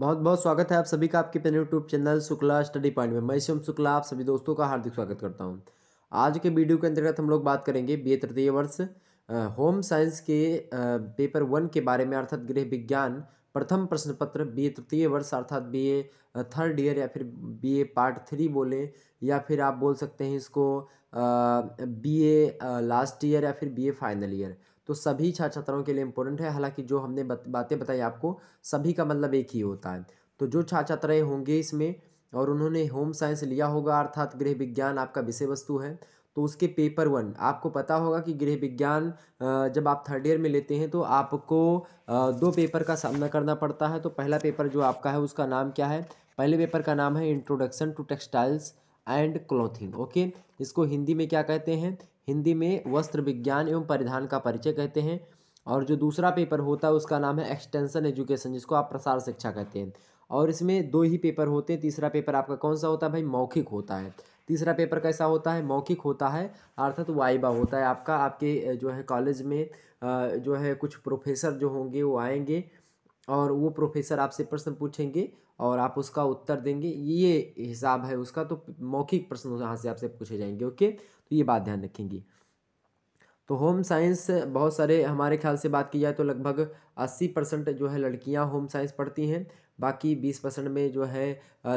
बहुत बहुत स्वागत है आप सभी का आपके अपने YouTube channel Shukla study point में मैं शिव शुक्ला आप सभी दोस्तों का हार्दिक स्वागत करता हूं आज के वीडियो के अंतर्गत हम लोग बात करेंगे बी तृतीय वर्ष होम साइंस के पेपर वन के बारे में अर्थात गृह विज्ञान प्रथम प्रश्न पत्र बी तृतीय वर्ष अर्थात बी थर्ड ईयर या फिर बी पार्ट थ्री बोले या फिर आप बोल सकते हैं इसको बी लास्ट ईयर या फिर बी फाइनल ईयर तो सभी छात्र छात्राओं के लिए इम्पोर्टेंट है हालांकि जो हमने बत, बातें बताई आपको सभी का मतलब एक ही होता है तो जो छात्र छात्राएँ होंगे इसमें और उन्होंने होम साइंस लिया होगा अर्थात गृह विज्ञान आपका विषय वस्तु है तो उसके पेपर वन आपको पता होगा कि गृह विज्ञान जब आप थर्ड ईयर में लेते हैं तो आपको दो पेपर का सामना करना पड़ता है तो पहला पेपर जो आपका है उसका नाम क्या है पहले पेपर का नाम है introduction to textiles and clothing okay इसको हिंदी में क्या कहते हैं हिंदी में वस्त्र विज्ञान एवं परिधान का परिचय कहते हैं और जो दूसरा पेपर होता है उसका नाम है एक्सटेंशन एजुकेशन जिसको आप प्रसार शिक्षा कहते हैं और इसमें दो ही पेपर होते हैं तीसरा पेपर आपका कौन सा होता है भाई मौखिक होता है तीसरा पेपर कैसा होता है मौखिक होता है अर्थात तो वाइबा होता है आपका आपके जो है कॉलेज में जो है कुछ प्रोफेसर जो होंगे वो आएंगे और वो प्रोफेसर आपसे प्रश्न पूछेंगे और आप उसका उत्तर देंगे ये हिसाब है उसका तो मौखिक प्रश्न यहाँ से आपसे पूछे जाएंगे ओके तो ये बात ध्यान रखेंगी तो होम साइंस बहुत सारे हमारे ख्याल से बात की जाए तो लगभग 80 परसेंट जो है लड़कियां होम साइंस पढ़ती हैं बाकी बीस परसेंट में जो है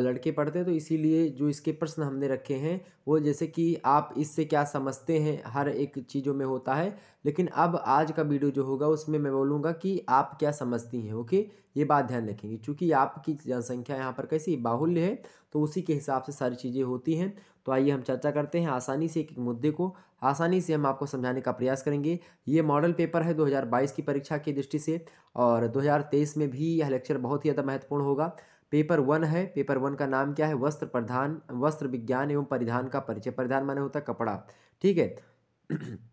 लड़के पढ़ते हैं तो इसीलिए जो इसके प्रश्न हमने रखे हैं वो जैसे कि आप इससे क्या समझते हैं हर एक चीज़ों में होता है लेकिन अब आज का वीडियो जो होगा उसमें मैं बोलूँगा कि आप क्या समझती हैं ओके ये बात ध्यान रखेंगे क्योंकि आपकी जनसंख्या यहाँ पर कैसी बाहुल्य है तो उसी के हिसाब से सारी चीज़ें होती हैं तो आइए हम चर्चा करते हैं आसानी से एक एक मुद्दे को आसानी से हम आपको समझाने का प्रयास करेंगे ये मॉडल पेपर है 2022 की परीक्षा की दृष्टि से और 2023 में भी यह लेक्चर बहुत ही ज़्यादा महत्वपूर्ण होगा पेपर वन है पेपर वन का नाम क्या है वस्त्र प्रधान वस्त्र विज्ञान एवं परिधान का परिचय परिधान माने होता है कपड़ा ठीक है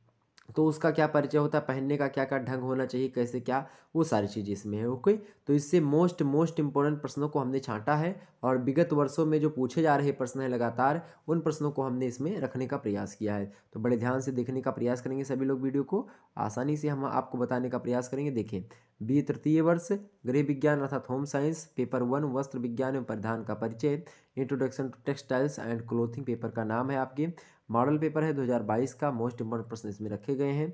तो उसका क्या परिचय होता है पहनने का क्या क्या ढंग होना चाहिए कैसे क्या वो सारी चीज़ें इसमें है ओके तो इससे मोस्ट मोस्ट इंपॉर्टेंट प्रश्नों को हमने छांटा है और विगत वर्षों में जो पूछे जा रहे प्रश्न हैं लगातार उन प्रश्नों को हमने इसमें रखने का प्रयास किया है तो बड़े ध्यान से देखने का प्रयास करेंगे सभी लोग वीडियो को आसानी से हम आपको बताने का प्रयास करेंगे देखें बी तृतीय वर्ष गृह विज्ञान अर्थात होम साइंस पेपर वन वस्त्र विज्ञान एवं परिधान का परिचय introduction to textiles and clothing paper का नाम है आपके मॉडल पेपर है 2022 का मोस्ट इम्पोर्टेंट प्रश्न इसमें रखे गए हैं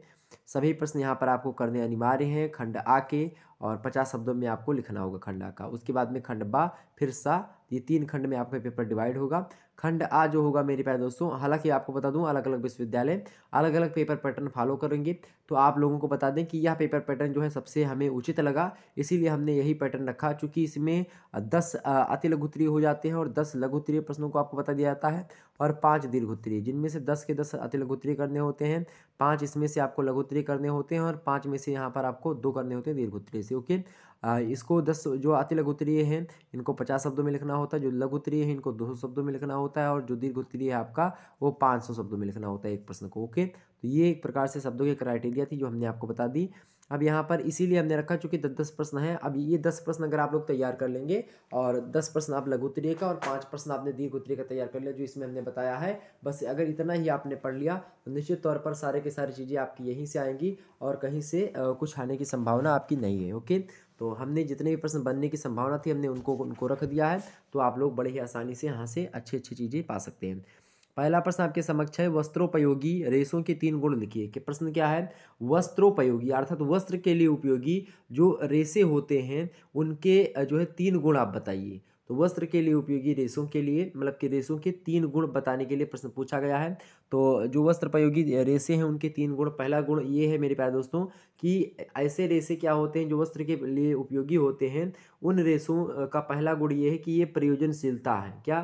सभी प्रश्न यहाँ पर आपको करने अनिवार्य हैं खंड आ के और पचास शब्दों में आपको लिखना होगा खंड आ का उसके बाद में खंड बा फिर सा ये तीन खंड में आपका पेपर डिवाइड होगा खंड आ जो होगा मेरे प्यारे दोस्तों हालांकि आपको बता दूं अलग अलग विश्वविद्यालय अलग अलग पेपर पैटर्न फॉलो करेंगे तो आप लोगों को बता दें कि यह पेपर पैटर्न जो है सबसे हमें उचित लगा इसीलिए हमने यही पैटर्न रखा चूँकि इसमें दस अति लघुत्तरीय हो जाते हैं और दस लघुत्तरीय प्रश्नों को आपको बता दिया जाता है और पाँच दीर्घोत्तरीय जिनमें से दस के दस अति लघुत्तरीय करने होते हैं पाँच इसमें से आपको लघुत्तरीय करने होते हैं और पाँच में से यहाँ पर आपको दो करने होते हैं दीर्घोत्तरीय से ओके इसको दस जो अति लघु उत्तरीय है इनको पचास शब्दों में लिखना होता है जो लघु उत्तरीय है इनको दो सौ शब्दों में लिखना होता है और जो दीर्घ उत्तरीय है आपका वो पाँच सौ शब्दों में लिखना होता है एक प्रश्न को ओके तो ये एक प्रकार से शब्दों की क्राइटेरिया थी जो हमने आपको बता दी अब यहाँ पर इसीलिए हमने रखा चूँकि दस दस प्रश्न हैं अब ये दस प्रश्न अगर आप लोग तैयार कर लेंगे और दस प्रश्न आप लघु उत्तरीय का और पाँच प्रश्न आपने दीर्घ उत्तरीय का तैयार कर लिया जो इसमें हमने बताया है बस अगर इतना ही आपने पढ़ लिया तो निश्चित तौर पर सारे के सारी चीज़ें आपकी यहीं से आएंगी और कहीं से कुछ आने की संभावना आपकी नहीं है ओके तो हमने जितने भी प्रश्न बनने की संभावना थी हमने उनको उनको रख दिया है तो आप लोग बड़े ही आसानी से यहाँ से अच्छी अच्छी चीज़ें पा सकते हैं पहला प्रश्न आपके समक्ष है वस्त्रोपयोगी रेशों के तीन गुण लिखिए कि प्रश्न क्या है वस्त्रोपयोगी अर्थात तो वस्त्र के लिए उपयोगी जो रेशे होते हैं उनके जो है तीन गुण आप बताइए तो वस्त्र के लिए उपयोगी रेशों के लिए मतलब कि रेशों के तीन गुण बताने के लिए प्रश्न पूछा गया है तो जो वस्त्र प्रयोगी रेशे हैं उनके तीन गुण पहला गुण ये है मेरे प्यारे दोस्तों कि ऐसे रेशे क्या होते हैं जो वस्त्र के लिए उपयोगी होते हैं उन रेशों का पहला गुण ये है कि ये प्रयोजनशीलता है क्या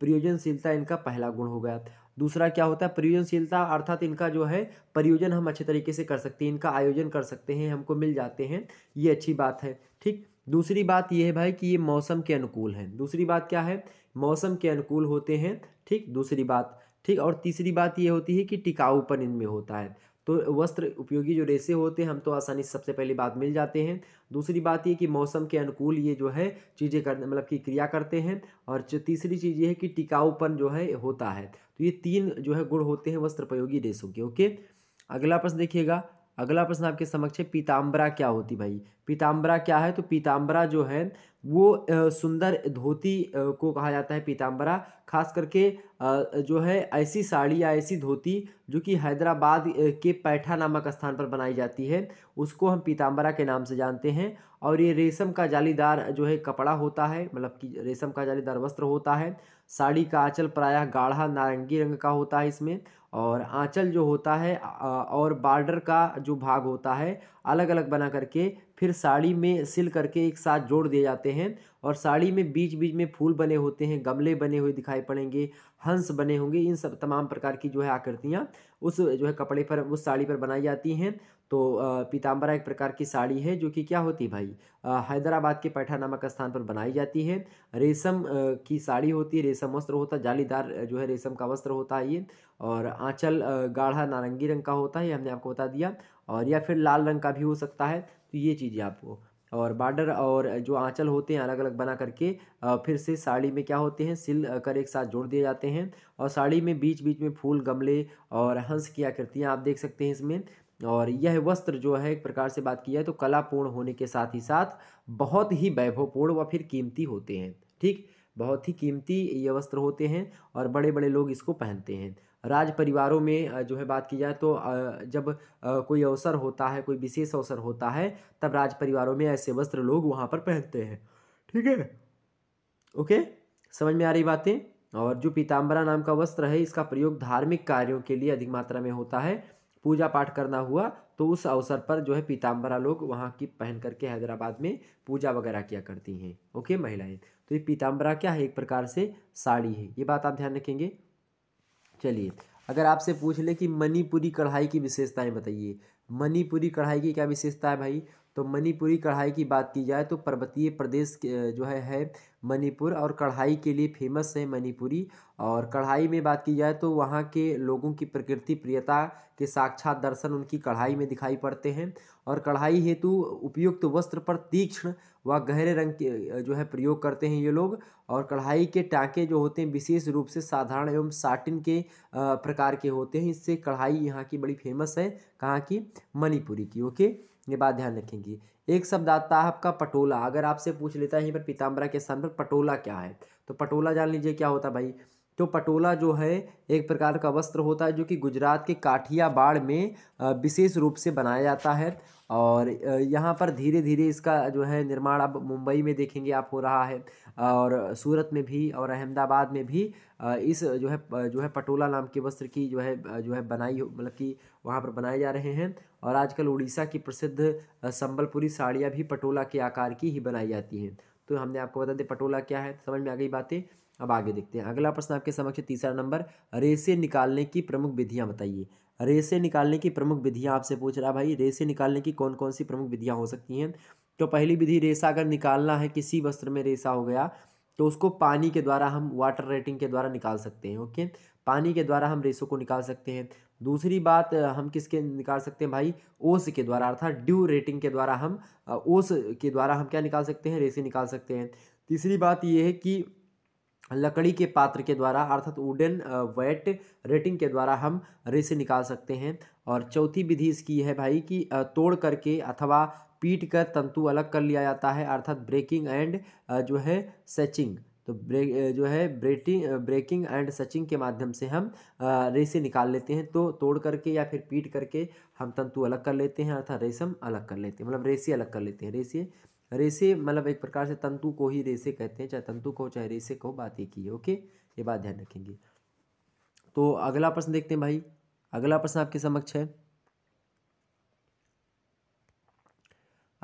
प्रयोजनशीलता इनका पहला गुण हो गया दूसरा क्या होता है प्रयोजनशीलता अर्थात इनका जो है प्रयोजन हम अच्छे तरीके से कर सकते हैं इनका आयोजन कर सकते हैं हमको मिल जाते हैं ये अच्छी बात है ठीक दूसरी बात यह है भाई कि ये मौसम के अनुकूल हैं दूसरी बात क्या है मौसम के अनुकूल होते हैं ठीक दूसरी बात ठीक और तीसरी बात ये होती है कि टिकाऊपन इनमें होता है तो वस्त्र उपयोगी जो रेसे होते हैं हम तो आसानी से सबसे पहली बात मिल जाते हैं दूसरी बात ये कि मौसम के अनुकूल ये जो है चीज़ें कर मतलब कि क्रिया करते हैं और तीसरी चीज़ ये है कि टिकाऊपन जो है होता है तो ये तीन जो है गुण होते हैं वस्त्र उपयोगी रेसों के ओके अगला प्रश्न देखिएगा अगला प्रश्न आपके समक्ष है पीताम्बरा क्या होती भाई पीताम्बरा क्या है तो पीताम्बरा जो है वो सुंदर धोती को कहा जाता है पीताम्बरा खास करके जो है ऐसी साड़ी या ऐसी धोती जो कि हैदराबाद के पैठा नामक स्थान पर बनाई जाती है उसको हम पीताम्बरा के नाम से जानते हैं और ये रेशम का जालीदार जो है कपड़ा होता है मतलब कि रेशम का जालीदार वस्त्र होता है साड़ी का आँचल प्रायः गाढ़ा नारंगी रंग का होता है इसमें और आँचल जो होता है और बार्डर का जो भाग होता है अलग अलग बना करके फिर साड़ी में सिल करके एक साथ जोड़ दिए जाते हैं और साड़ी में बीच बीच में फूल बने होते हैं गमले बने हुए दिखाई पड़ेंगे हंस बने होंगे इन सब तमाम प्रकार की जो है आकृतियाँ उस जो है कपड़े पर उस साड़ी पर बनाई जाती हैं तो पीताम्बरा एक प्रकार की साड़ी है जो कि क्या होती है भाई हैदराबाद के पैठा नामक स्थान पर बनाई जाती है रेशम की साड़ी होती है रेशम वस्त्र होता है जालीदार जो है रेशम का वस्त्र होता है ये और आंचल गाढ़ा नारंगी रंग का होता है ये हमने आपको बता दिया और या फिर लाल रंग का भी हो सकता है तो ये चीज़ें आपको और बार्डर और जो आंचल होते हैं अलग अलग बना करके फिर से साड़ी में क्या होते हैं सिल कर एक साथ जोड़ दिए जाते हैं और साड़ी में बीच बीच में फूल गमले और हंस की आकृतियाँ आप देख सकते हैं इसमें और यह वस्त्र जो है एक प्रकार से बात की जाए तो कलापूर्ण होने के साथ ही साथ बहुत ही वैभवपूर्ण व फिर कीमती होते हैं ठीक बहुत ही कीमती ये वस्त्र होते हैं और बड़े बड़े लोग इसको पहनते हैं राज परिवारों में जो है बात की जाए तो जब कोई अवसर होता है कोई विशेष अवसर होता है तब राज परिवारों में ऐसे वस्त्र लोग वहाँ पर पहनते हैं ठीक है ओके समझ में आ रही बातें और जो पीताम्बरा नाम का वस्त्र है इसका प्रयोग धार्मिक कार्यों के लिए अधिक मात्रा में होता है पूजा पाठ करना हुआ तो उस अवसर पर जो है पीताम्बरा लोग वहाँ की पहन करके हैदराबाद में पूजा वगैरह किया करती हैं ओके महिलाएं तो ये पीताम्बरा क्या है एक प्रकार से साड़ी है ये बात आप ध्यान रखेंगे चलिए अगर आपसे पूछ ले कि मणिपुरी कढ़ाई की विशेषताएं बताइए मणिपुरी कढ़ाई की क्या विशेषता है भाई तो मणिपुरी कढ़ाई की बात की जाए तो पर्वतीय प्रदेश जो है है मणिपुर और कढ़ाई के लिए फेमस है मणिपुरी और कढ़ाई में बात की जाए तो वहाँ के लोगों की प्रकृति प्रियता के साक्षात दर्शन उनकी कढ़ाई में दिखाई पड़ते हैं और कढ़ाई हेतु उपयुक्त वस्त्र पर तीक्ष्ण व गहरे रंग के जो है प्रयोग करते हैं ये लोग और कढ़ाई के टाँके जो होते हैं विशेष रूप से साधारण एवं साटिन के प्रकार के होते हैं इससे कढ़ाई यहाँ की बड़ी फेमस है कहाँ की मणिपुरी की ओके ये बात ध्यान रखेंगी एक शब्द आता है आपका पटोला अगर आपसे पूछ लेता है यहीं पर पीताम्बरा के स्थान पर पटोला क्या है तो पटोला जान लीजिए क्या होता भाई तो पटोला जो है एक प्रकार का वस्त्र होता है जो कि गुजरात के बाड़ में विशेष रूप से बनाया जाता है और यहाँ पर धीरे धीरे इसका जो है निर्माण अब मुंबई में देखेंगे आप हो रहा है और सूरत में भी और अहमदाबाद में भी इस जो है जो है पटोला नाम के वस्त्र की जो है जो है बनाई मतलब कि वहाँ पर बनाए जा रहे हैं और आजकल उड़ीसा की प्रसिद्ध संबलपुरी साड़ियाँ भी पटोला के आकार की ही बनाई जाती हैं तो हमने आपको बता दें पटोला क्या है समझ में आ गई बातें अब आगे देखते हैं अगला प्रश्न आपके समक्ष तीसरा नंबर रेसे निकालने की प्रमुख विधियाँ बताइए रेसे निकालने की प्रमुख विधियाँ आपसे पूछ रहा है भाई रेसे निकालने की कौन कौन सी प्रमुख विधियाँ हो सकती हैं तो पहली विधि रेसा अगर निकालना है किसी वस्त्र में रेसा हो गया तो उसको पानी के द्वारा हम वाटर रेटिंग के द्वारा निकाल सकते हैं ओके पानी के द्वारा हम रेसों को निकाल सकते हैं दूसरी बात हम किसके निकाल सकते हैं भाई ओस के द्वारा अर्थात ड्यू रेटिंग के द्वारा हम ओस के द्वारा हम क्या निकाल सकते हैं रेसे निकाल सकते हैं तीसरी बात ये है कि लकड़ी के पात्र के द्वारा अर्थात वुडन वेट रेटिंग के द्वारा हम रेसे निकाल सकते हैं और चौथी विधि इसकी है भाई कि तोड़ करके अथवा पीट कर तंतु अलग कर लिया जाता है अर्थात ब्रेकिंग एंड जो है सेचिंग तो ब्रेक जो है ब्रेटिंग ब्रेकिंग एंड सचिंग के माध्यम से हम रेसे निकाल लेते हैं तो तोड़ करके या फिर पीट करके हम तंतु अलग कर लेते हैं अर्थात रेशम अलग कर लेते हैं मतलब रेसे अलग कर लेते हैं रेसे रेसे मतलब एक प्रकार से तंतु को ही रेसे कहते हैं चाहे तंतु को चाहे रेसे को बात एक ही है ओके ये बात ध्यान रखेंगे तो अगला प्रश्न देखते हैं भाई अगला प्रश्न आपके समक्ष है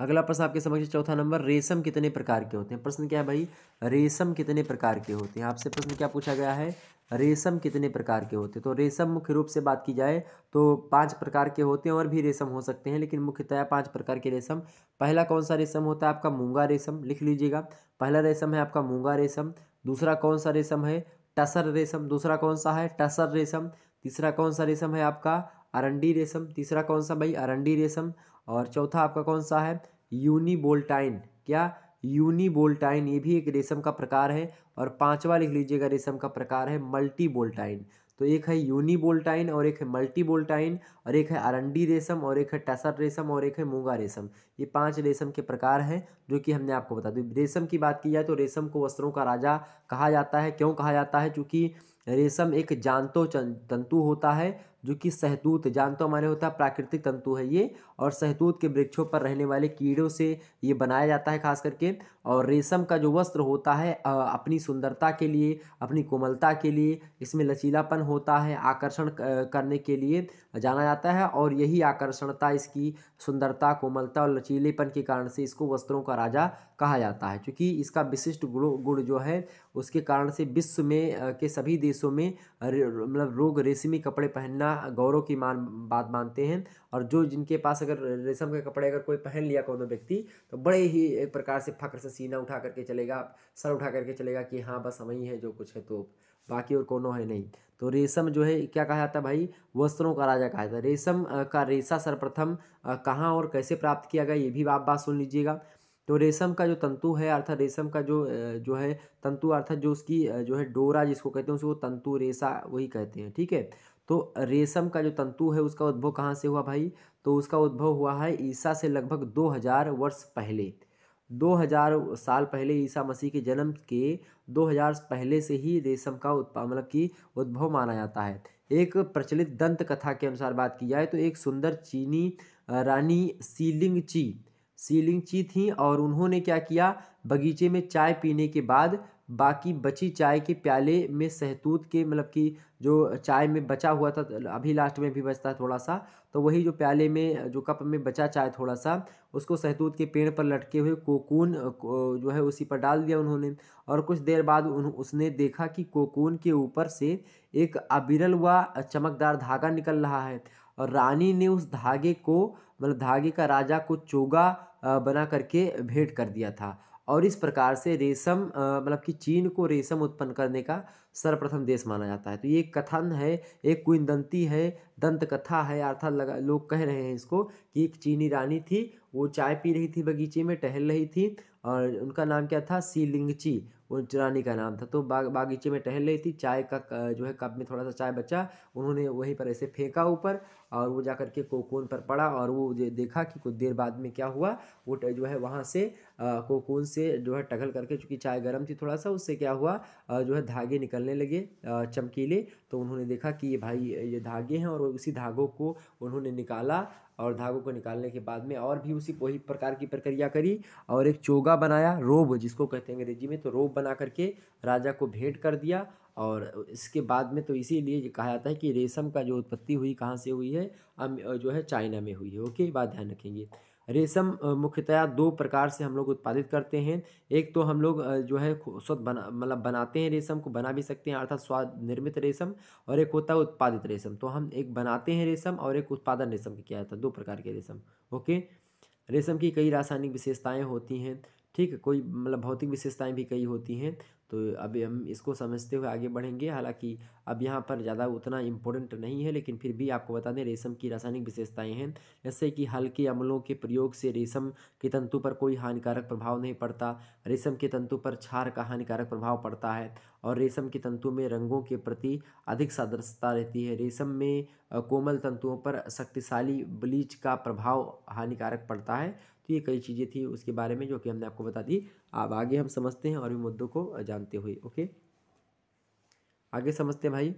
अगला प्रश्न आपके समक्ष चौथा नंबर रेशम कितने प्रकार के होते हैं प्रश्न क्या है भाई रेशम कितने प्रकार के होते हैं आपसे प्रश्न क्या पूछा गया है रेशम कितने प्रकार के होते हैं तो रेशम मुख्य रूप से बात की जाए तो पांच प्रकार के होते हैं और भी रेशम हो सकते हैं लेकिन मुख्यतः पांच प्रकार के रेशम पहला कौन सा रेशम होता है आपका मूंगा रेशम लिख लीजिएगा पहला रेशम है आपका मूंगा रेशम दूसरा कौन सा रेशम है टसर रेशम दूसरा कौन सा है टसर रेशम तीसरा कौन सा रेशम है आपका अरंडी रेशम तीसरा कौन सा भाई अरंडी रेशम और चौथा आपका कौन सा है यूनिबोल्टाइन क्या यूनिबोल्टाइन ये भी एक रेशम का प्रकार है और पांचवा लिख लीजिएगा रेशम का प्रकार है मल्टीबोल्टाइन तो एक है यूनिबोल्टाइन और एक है मल्टीबोल्टाइन और एक है अरंडी रेशम और एक है टसर रेशम और एक है मूंगा रेशम ये पांच रेशम के प्रकार हैं जो कि हमने आपको बता दी रेशम की बात की जाए तो रेशम को वस्त्रों का राजा कहा जाता है क्यों कहा जाता है क्योंकि रेशम एक जानतो तंतु होता है जो कि सहतूत जानतो हमारे होता है प्राकृतिक तंतु है ये और सहतूत के वृक्षों पर रहने वाले कीड़ों से ये बनाया जाता है खास करके और रेशम का जो वस्त्र होता है अपनी सुंदरता के लिए अपनी कोमलता के लिए इसमें लचीलापन होता है आकर्षण करने के लिए जाना जाता है और यही आकर्षणता इसकी सुंदरता कोमलता और लचीलेपन के कारण से इसको वस्त्रों का राजा कहा जाता है क्योंकि इसका विशिष्ट गुण गुण जो है उसके कारण से विश्व में के सभी देशों में मतलब लोग रेशमी कपड़े पहनना गौरव की मान बात मानते हैं और जो जिनके पास अगर रेशम के कपड़े अगर कोई पहन लिया कोनो व्यक्ति तो बड़े ही एक प्रकार से फख्र से सीना उठा करके चलेगा सर उठा करके चलेगा कि हाँ बस हम ही है जो कुछ है तो बाकी और कोनो है नहीं तो रेशम जो है क्या कहा जाता है भाई वस्त्रों का राजा कहा जाता है रेशम का रेशा सर्वप्रथम कहाँ और कैसे प्राप्त किया गया ये भी आप बात सुन लीजिएगा तो रेशम का जो तंतु है अर्थात रेशम का जो जो है तंतु अर्थात जो उसकी जो है डोरा जिसको कहते हैं उसको तंतु रेशा वही कहते हैं ठीक है तो रेशम का जो तंतु है उसका उद्भव कहाँ से हुआ भाई तो उसका उद्भव हुआ है ईसा से लगभग दो हजार वर्ष पहले 2000 साल पहले ईसा मसीह के जन्म के 2000 पहले से ही रेशम का उत्पाद मतलब कि उद्भव माना जाता है एक प्रचलित दंत कथा के अनुसार बात की जाए तो एक सुंदर चीनी रानी सीलिंग ची सीलिंग ची थी और उन्होंने क्या किया बगीचे में चाय पीने के बाद बाकी बची चाय के प्याले में सहतूत के मतलब कि जो चाय में बचा हुआ था अभी लास्ट में भी बचता है थोड़ा सा तो वही जो प्याले में जो कप में बचा चाय थोड़ा सा उसको सहतूत के पेड़ पर लटके हुए कोकून जो है उसी पर डाल दिया उन्होंने और कुछ देर बाद उन उसने देखा कि कोकून के ऊपर से एक अबिरल व चमकदार धागा निकल रहा है और रानी ने उस धागे को मतलब धागे का राजा को चोगा बना करके भेंट कर दिया था और इस प्रकार से रेशम मतलब कि चीन को रेशम उत्पन्न करने का सर्वप्रथम देश माना जाता है तो ये कथन है एक कुंदंती है दंत कथा है अर्थात लगा लोग कह रहे हैं इसको कि एक चीनी रानी थी वो चाय पी रही थी बगीचे में टहल रही थी और उनका नाम क्या था सीलिंगची वो रानी का नाम था तो बाग बागीचे में टहल रही थी चाय का जो है कप में थोड़ा सा चाय बचा उन्होंने वहीं पर ऐसे फेंका ऊपर और वो जा करके कोकोन पर पड़ा और वो देखा कि कुछ देर बाद में क्या हुआ वो जो है वहाँ से कोकून कोकोन से जो है टघल करके चूँकि चाय गर्म थी थोड़ा सा उससे क्या हुआ जो है धागे निकलने लगे चमकीले तो उन्होंने देखा कि ये भाई ये धागे हैं और उसी धागों को उन्होंने निकाला और धागों को निकालने के बाद में और भी उसी वही प्रकार की प्रक्रिया करी और एक चोगा बनाया रोब जिसको कहते हैं अंग्रेजी में तो रोब बना करके राजा को भेंट कर दिया और इसके बाद में तो इसीलिए कहा जाता है कि रेशम का जो उत्पत्ति हुई कहाँ से हुई है जो है चाइना में हुई है ओके बात ध्यान रखेंगे रेशम मुख्यतया दो प्रकार से हम लोग उत्पादित करते हैं एक तो हम लोग जो है स्वत बना मतलब बनाते हैं रेशम को बना भी सकते हैं अर्थात स्वाद निर्मित रेशम और एक होता है उत्पादित रेशम तो हम एक बनाते हैं रेशम और एक उत्पादन रेशम किया जाता है दो प्रकार के रेशम ओके रेशम की कई रासायनिक विशेषताएं होती हैं ठीक है कोई मतलब भौतिक विशेषताएं भी कई होती हैं तो अब हम इसको समझते हुए आगे बढ़ेंगे हालांकि अब यहाँ पर ज़्यादा उतना इम्पोर्टेंट नहीं है लेकिन फिर भी आपको बता दें रेशम की रासायनिक विशेषताएं हैं जैसे कि हल्के अम्लों के प्रयोग से रेशम के तंतु पर कोई हानिकारक प्रभाव नहीं पड़ता रेशम के तंतु पर क्षार का हानिकारक प्रभाव पड़ता है और रेशम के तंतु में रंगों के प्रति अधिक सादृशता रहती है रेशम में कोमल तंतुओं पर शक्तिशाली ब्लीच का प्रभाव हानिकारक पड़ता है तो ये कई चीज़ें थी उसके बारे में जो कि हमने आपको बता दी अब आगे हम समझते हैं और भी मुद्दों को जानते हुए ओके आगे समझते हैं भाई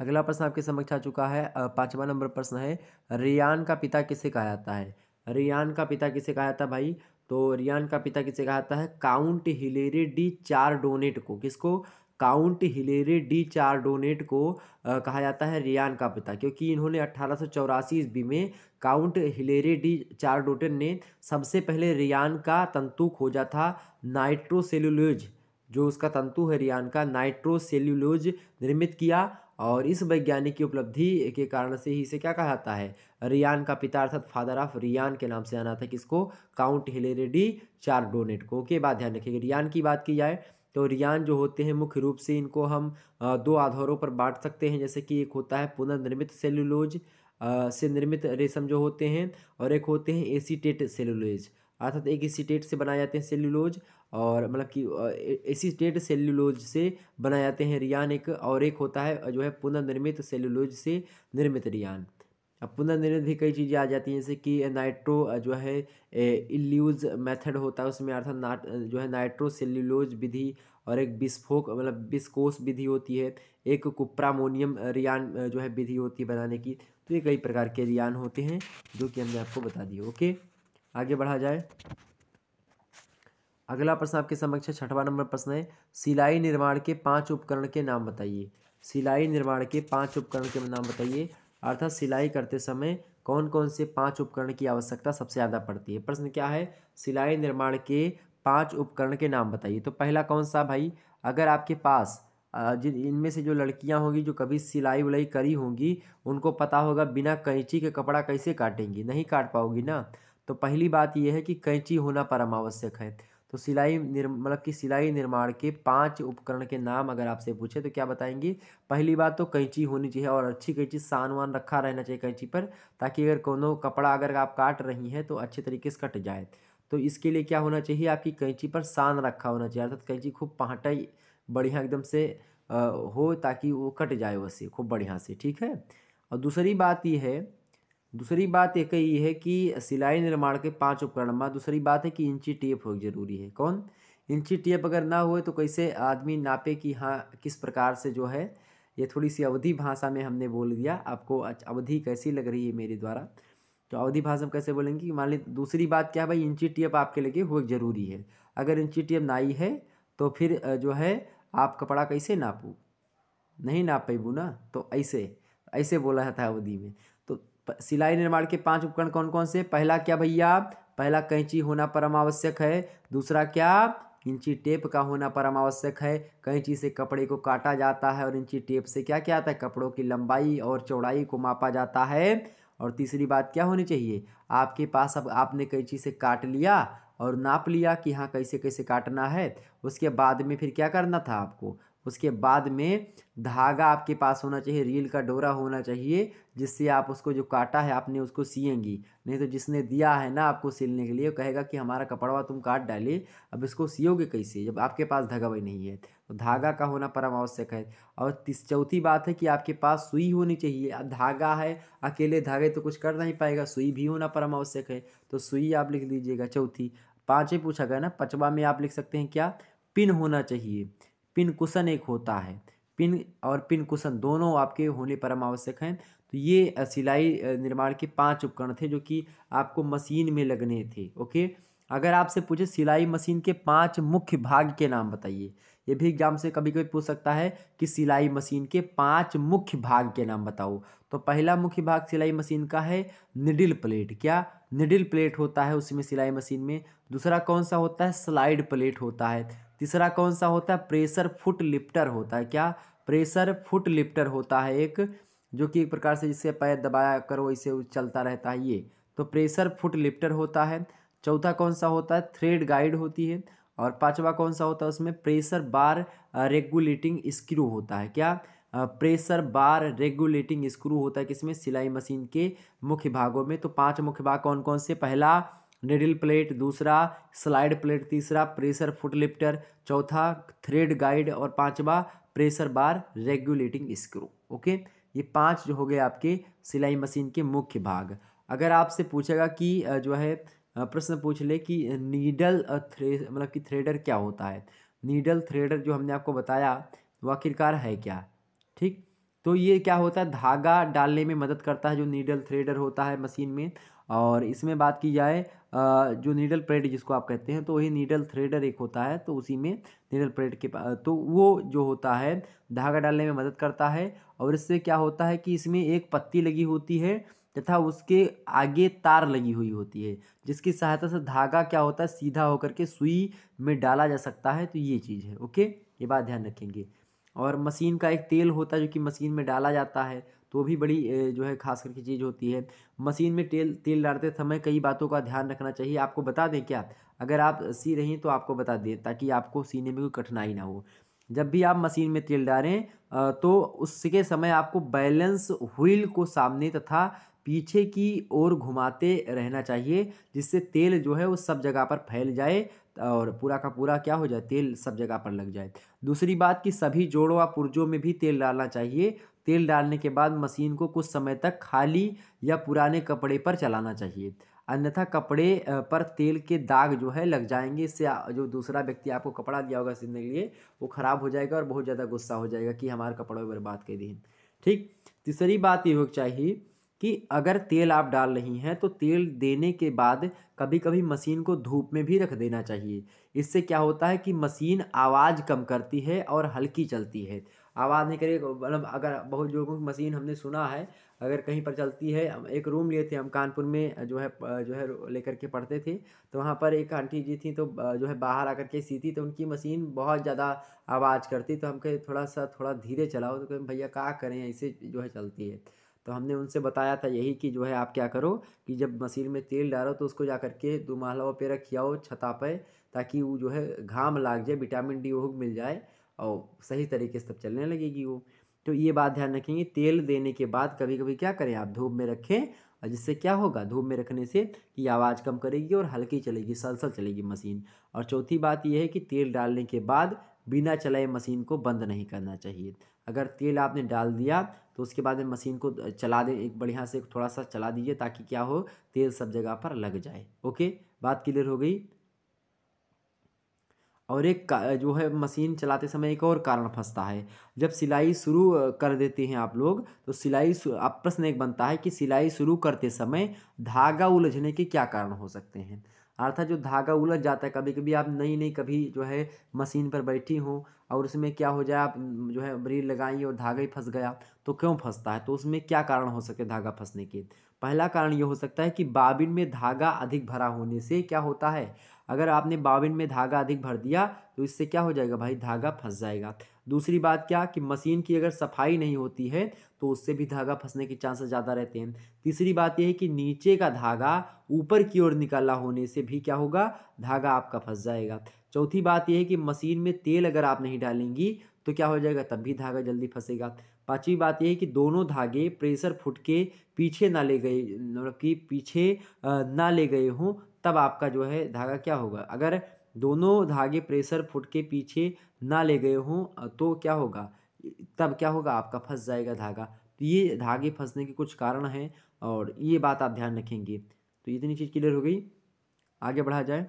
अगला प्रश्न आपके समक्ष आ चुका है पांचवा नंबर प्रश्न है रियान का पिता किसे कहा जाता है रियान का पिता किसे कहा जाता है भाई तो रियान का पिता किसे कहा जाता है count Hilaire de Chardonnet को किसको काउंट हिलेरे डी डोनेट को आ, कहा जाता है रियान का पिता क्योंकि इन्होंने अट्ठारह सौ ईस्वी में काउंट हिलेरे डी डोटेन ने सबसे पहले रियान का तंतु खोजा था नाइट्रोसेल्यूलोज जो उसका तंतु है रियान का नाइट्रोसेल्यूलोज निर्मित किया और इस वैज्ञानिक की उपलब्धि के कारण से ही इसे क्या कहा जाता है रियान का पिता अर्थात फादर ऑफ रियान के नाम से जाना था किसको काउंट हिलेरेडी डोनेट को के बाद ध्यान रखिएगा रियान की बात की जाए तो रियान जो होते हैं मुख्य रूप से इनको हम दो आधारों पर बांट सकते हैं जैसे कि एक होता है पुनर्निर्मित सेलुलोज से निर्मित रेशम जो होते हैं और एक होते हैं एसीटेट सेलुलोज अर्थात एक एसीटेट से बनाए जाते हैं सेलुलोज और मतलब कि एसीटेट सेलुलोज से बनाए जाते हैं रियान एक और एक होता है जो है पुनर्निर्मित सेलुलोज से निर्मित रियान अब पुनर्निर्मित भी कई चीज़ें आ जाती हैं जैसे कि नाइट्रो जो है इल्यूज मेथड होता है उसमें अर्थात नाट जो है नाइट्रो सेल्यूलोज विधि और एक बिस्फोक मतलब बिस्कोस विधि होती है एक कुप्रामोनियम रियान जो है विधि होती है बनाने की तो ये कई प्रकार के रियान होते हैं जो कि हमने आपको बता दिए ओके आगे बढ़ा जाए अगला प्रश्न आपके समक्ष है छठवा नंबर प्रश्न है सिलाई निर्माण के पांच उपकरण के नाम बताइए सिलाई निर्माण के पांच उपकरण के नाम बताइए अर्थात सिलाई करते समय कौन कौन से पांच उपकरण की आवश्यकता सबसे ज़्यादा पड़ती है प्रश्न क्या है सिलाई निर्माण के पांच उपकरण के नाम बताइए तो पहला कौन सा भाई अगर आपके पास जिन इनमें से जो लड़कियां होंगी जो कभी सिलाई उलाई करी होंगी उनको पता होगा बिना कैंची के कपड़ा कैसे काटेंगी नहीं काट पाओगी ना तो पहली बात यह है कि कैंची होना परम आवश्यक है तो सिलाई मतलब कि सिलाई निर्माण के पांच उपकरण के नाम अगर आपसे पूछे तो क्या बताएंगे पहली बात तो कैंची होनी चाहिए और अच्छी कैंची सान वान रखा रहना चाहिए कैंची पर ताकि अगर कोनो कपड़ा अगर आप काट रही हैं तो अच्छे तरीके से कट जाए तो इसके लिए क्या होना चाहिए आपकी कैंची पर सान रखा होना चाहिए अर्थात कैंची खूब पहाटा बढ़िया एकदम से हो ताकि वो कट जाए वैसे खूब बढ़िया से ठीक है और दूसरी बात यह है दूसरी बात एक ही है कि सिलाई निर्माण के पांच उपकरण में दूसरी बात है कि इंची टेप हो जरूरी है कौन इंची टेप अगर ना हुए तो कैसे आदमी नापे कि हाँ किस प्रकार से जो है ये थोड़ी सी अवधि भाषा में हमने बोल दिया आपको अवधि कैसी लग रही है मेरे द्वारा तो अवधि भाषा में कैसे बोलेंगे कि मान ली दूसरी बात क्या है भाई इंची टेप आपके लिए हो ज़रूरी है अगर इंची टेप ना ही है तो फिर जो है आप कपड़ा कैसे नापू नहीं नाप पेबू ना तो ऐसे ऐसे बोला था अवधि में सिलाई निर्माण के पांच उपकरण कौन कौन से पहला क्या भैया पहला कैंची होना परम आवश्यक है दूसरा क्या इंची टेप का होना परम आवश्यक है कैंची से कपड़े को काटा जाता है और इंची टेप से क्या क्या आता है कपड़ों की लंबाई और चौड़ाई को मापा जाता है और तीसरी बात क्या होनी चाहिए आपके पास अब आपने कैंची से काट लिया और नाप लिया कि हाँ कैसे कैसे काटना है उसके बाद में फिर क्या करना था आपको उसके बाद में धागा आपके पास होना चाहिए रील का डोरा होना चाहिए जिससे आप उसको जो काटा है आपने उसको सिएंगी नहीं तो जिसने दिया है ना आपको सिलने के लिए वो कहेगा कि हमारा कपड़वा तुम काट डाले अब इसको सियोगे कैसे जब आपके पास धागा वही नहीं है तो धागा का होना परम आवश्यक है और तीस चौथी बात है कि आपके पास सुई होनी चाहिए अब धागा है अकेले धागे तो कुछ कर नहीं पाएगा सुई भी होना परम आवश्यक है तो सुई आप लिख लीजिएगा चौथी पाँचें पूछा गया ना पचवा में आप लिख सकते हैं क्या पिन होना चाहिए पिन कुशन एक होता है पिन और पिन कुशन दोनों आपके होने परम आवश्यक हैं तो ये सिलाई निर्माण के पांच उपकरण थे जो कि आपको मशीन में लगने थे ओके अगर आपसे पूछे सिलाई मशीन के पांच मुख्य भाग के नाम बताइए ये भी एग्जाम से कभी कभी पूछ सकता है कि सिलाई मशीन के पांच मुख्य भाग के नाम बताओ तो पहला मुख्य भाग सिलाई मशीन का है निडिल प्लेट क्या निडिल प्लेट होता है उसमें सिलाई मशीन में दूसरा कौन सा होता है स्लाइड प्लेट होता है तीसरा कौन सा होता है प्रेशर फुट लिफ्टर होता है क्या प्रेशर फुट लिफ्टर होता है एक जो कि एक प्रकार से जिससे पैर दबाया करो इसे चलता रहता है ये तो प्रेशर फुट लिफ्टर होता है चौथा कौन सा होता है थ्रेड गाइड होती है और पांचवा कौन सा होता है उसमें प्रेशर बार रेगुलेटिंग स्क्रू होता है क्या प्रेशर बार रेगुलेटिंग स्क्रू होता है किसमें सिलाई मशीन के मुख्य भागों में तो पांच मुख्य भाग कौन कौन से पहला नेडल प्लेट दूसरा स्लाइड प्लेट तीसरा प्रेशर फुट लिफ्टर चौथा थ्रेड गाइड और पांचवा pressure bar regulating screw okay ये पांच जो हो गए आपके सिलाई मशीन के मुख्य भाग अगर आपसे पूछेगा कि जो है प्रश्न पूछ ले कि नीडल थ्रे मतलब कि थ्रेडर क्या होता है नीडल थ्रेडर जो हमने आपको बताया वो आखिरकार है क्या ठीक तो ये क्या होता है धागा डालने में मदद करता है जो नीडल थ्रेडर होता है मशीन में और इसमें बात की जाए जो नीडल प्रेड जिसको आप कहते हैं तो वही नीडल थ्रेडर एक होता है तो उसी में नीडल प्रेड के तो वो जो होता है धागा डालने में मदद करता है और इससे क्या होता है कि इसमें एक पत्ती लगी होती है तथा उसके आगे तार लगी हुई होती है जिसकी सहायता से धागा क्या होता है सीधा होकर के सुई में डाला जा सकता है तो ये चीज़ है ओके ये बात ध्यान रखेंगे और मशीन का एक तेल होता है जो कि मशीन में डाला जाता है तो भी बड़ी जो है खास करके चीज़ होती है मशीन में तेल तेल डालते समय कई बातों का ध्यान रखना चाहिए आपको बता दें क्या अगर आप सी रही हैं तो आपको बता दें ताकि आपको सीने में कोई कठिनाई ना हो जब भी आप मशीन में तेल डालें तो उसके समय आपको बैलेंस व्हील को सामने तथा पीछे की ओर घुमाते रहना चाहिए जिससे तेल जो है वो सब जगह पर फैल जाए और पूरा का पूरा क्या हो जाए तेल सब जगह पर लग जाए दूसरी बात कि सभी जोड़ों व पुर्जों में भी तेल डालना चाहिए तेल डालने के बाद मशीन को कुछ समय तक खाली या पुराने कपड़े पर चलाना चाहिए अन्यथा कपड़े पर तेल के दाग जो है लग जाएंगे इससे जो दूसरा व्यक्ति आपको कपड़ा दिया होगा सीधने के लिए वो ख़राब हो जाएगा और बहुत ज़्यादा गुस्सा हो जाएगा कि हमारे कपड़ों बर्बाद कर कह दी ठीक तीसरी बात ये हो चाहिए कि अगर तेल आप डाल रही हैं तो तेल देने के बाद कभी कभी मशीन को धूप में भी रख देना चाहिए इससे क्या होता है कि मशीन आवाज़ कम करती है और हल्की चलती है आवाज़ नहीं करेगी मतलब अगर बहुत लोगों की मशीन हमने सुना है अगर कहीं पर चलती है एक रूम लिए थे हम कानपुर में जो है जो है लेकर के पढ़ते थे तो वहाँ पर एक आंटी जी थी तो जो है बाहर आकर के थी तो उनकी मशीन बहुत ज़्यादा आवाज़ करती तो हम कहे थोड़ा सा थोड़ा धीरे चलाओ तो कहें भैया क्या करें ऐसे जो है चलती है तो हमने उनसे बताया था यही कि जो है आप क्या करो कि जब मशीन में तेल डालो तो उसको जा करके दो महलाओं पर रखियाओ छता पे ताकि वो जो है घाम लाग जाए विटामिन डी वो मिल जाए और सही तरीके से तब चलने लगेगी वो तो ये बात ध्यान रखेंगे तेल देने के बाद कभी कभी क्या करें आप धूप में रखें और जिससे क्या होगा धूप में रखने से कि आवाज़ कम करेगी और हल्की चलेगी सलसल चलेगी मशीन और चौथी बात यह है कि तेल डालने के बाद बिना चलाए मशीन को बंद नहीं करना चाहिए अगर तेल आपने डाल दिया तो उसके बाद में मशीन को चला दें एक बढ़िया से थोड़ा सा चला दीजिए ताकि क्या हो तेल सब जगह पर लग जाए ओके बात क्लियर हो गई और एक जो है मशीन चलाते समय एक और कारण फंसता है जब सिलाई शुरू कर देते हैं आप लोग तो सिलाई अब प्रश्न एक बनता है कि सिलाई शुरू करते समय धागा उलझने के क्या कारण हो सकते हैं अर्थात जो धागा उलझ जाता है कभी कभी आप नई नई कभी जो है मशीन पर बैठी हो और उसमें क्या हो जाए आप जो है ब्रीड लगाई और धागा ही फंस गया तो क्यों फंसता है तो उसमें क्या कारण हो सके धागा फंसने के पहला कारण ये हो सकता है कि बाबिन में धागा अधिक भरा होने से क्या होता है अगर आपने बाविन में धागा अधिक भर दिया तो इससे क्या हो जाएगा भाई धागा फंस जाएगा दूसरी बात क्या कि मशीन की अगर सफाई नहीं होती है तो उससे भी धागा फंसने के चांसेस ज़्यादा रहते हैं तीसरी बात यह है कि नीचे का धागा ऊपर की ओर निकाला होने से भी क्या होगा धागा आपका फंस जाएगा चौथी बात यह है कि मशीन में तेल अगर आप नहीं डालेंगी तो क्या हो जाएगा तब भी धागा जल्दी फंसेगा पांचवी बात यह है कि दोनों धागे प्रेशर फुट के पीछे ना ले गए मतलब कि पीछे ना ले गए हों तब आपका जो है धागा क्या होगा अगर दोनों धागे प्रेशर फुट के पीछे ना ले गए हों तो क्या होगा तब क्या होगा आपका फंस जाएगा धागा तो ये धागे फंसने के कुछ कारण हैं और ये बात आप ध्यान रखेंगे तो इतनी चीज़ क्लियर हो गई आगे बढ़ा जाए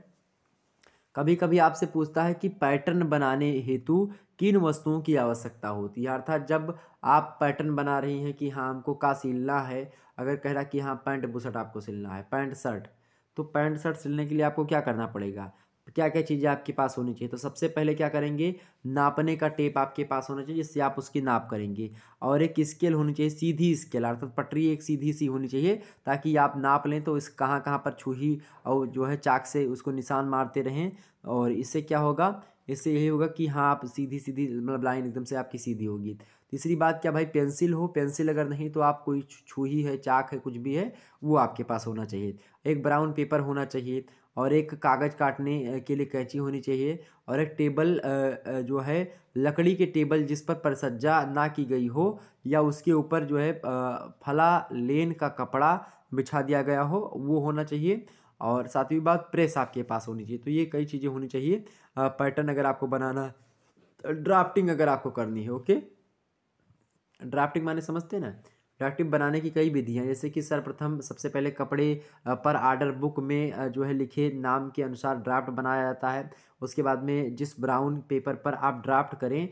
कभी कभी आपसे पूछता है कि पैटर्न बनाने हेतु किन वस्तुओं की आवश्यकता होती है अर्थात जब आप पैटर्न बना रही हैं कि हाँ हमको का सिलना है अगर कह रहा कि हाँ पैंट बुशर्ट आपको सिलना है पैंट शर्ट तो पैंट शर्ट सिलने के लिए आपको क्या करना पड़ेगा क्या क्या चीज़ें आपके पास होनी चाहिए तो सबसे पहले क्या करेंगे नापने का टेप आपके पास होना चाहिए जिससे आप उसकी नाप करेंगे और एक स्केल होनी चाहिए सीधी स्केल अर्थात पटरी एक सीधी सी होनी चाहिए ताकि आप नाप लें तो इस कहाँ कहाँ पर छूही और जो है चाक से उसको निशान मारते रहें और इससे क्या होगा इससे यही होगा कि हाँ आप सीधी सीधी मतलब लाइन एकदम से आपकी सीधी होगी तीसरी बात क्या भाई पेंसिल हो पेंसिल अगर नहीं तो आप कोई छूही है चाक है कुछ भी है वो आपके पास होना चाहिए एक ब्राउन पेपर होना चाहिए और एक कागज़ काटने के लिए कैंची होनी चाहिए और एक टेबल जो है लकड़ी के टेबल जिस पर परसज्जा ना की गई हो या उसके ऊपर जो है फला लेन का कपड़ा बिछा दिया गया हो वो होना चाहिए और सातवीं बात प्रेस आपके पास होनी चाहिए तो ये कई चीज़ें होनी चाहिए पैटर्न अगर आपको बनाना ड्राफ्टिंग अगर आपको करनी है ओके ड्राफ्टिंग माने समझते ना रिडक्टिव बनाने की कई विधियाँ जैसे कि सर्वप्रथम सबसे पहले कपड़े पर आर्डर बुक में जो है लिखे नाम के अनुसार ड्राफ्ट बनाया जाता है उसके बाद में जिस ब्राउन पेपर पर आप ड्राफ्ट करें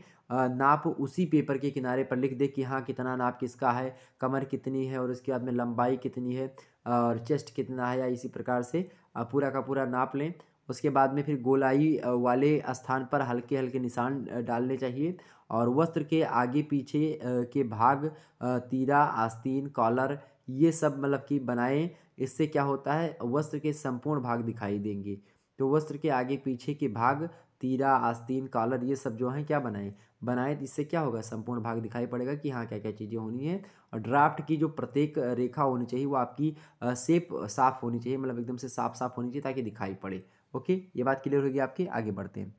नाप उसी पेपर के किनारे पर लिख दे कि हाँ कितना नाप किसका है कमर कितनी है और उसके बाद में लंबाई कितनी है और चेस्ट कितना है या इसी प्रकार से पूरा का पूरा नाप लें उसके बाद में फिर गोलाई वाले स्थान पर हल्के हल्के निशान डालने चाहिए और वस्त्र के आगे पीछे के भाग तीरा आस्तीन कॉलर ये सब मतलब कि बनाएं इससे क्या होता है वस्त्र के संपूर्ण भाग दिखाई देंगे तो वस्त्र के आगे पीछे के भाग तीरा आस्तीन कॉलर ये सब जो हैं क्या बनाएं बनाएं तो इससे क्या होगा संपूर्ण भाग दिखाई पड़ेगा कि हाँ क्या क्या चीज़ें होनी है और ड्राफ्ट की जो प्रत्येक रेखा होनी चाहिए वो आपकी सेप साफ होनी चाहिए मतलब एकदम से साफ साफ होनी चाहिए ताकि दिखाई पड़े ओके ये बात क्लियर होगी आपकी आगे बढ़ते हैं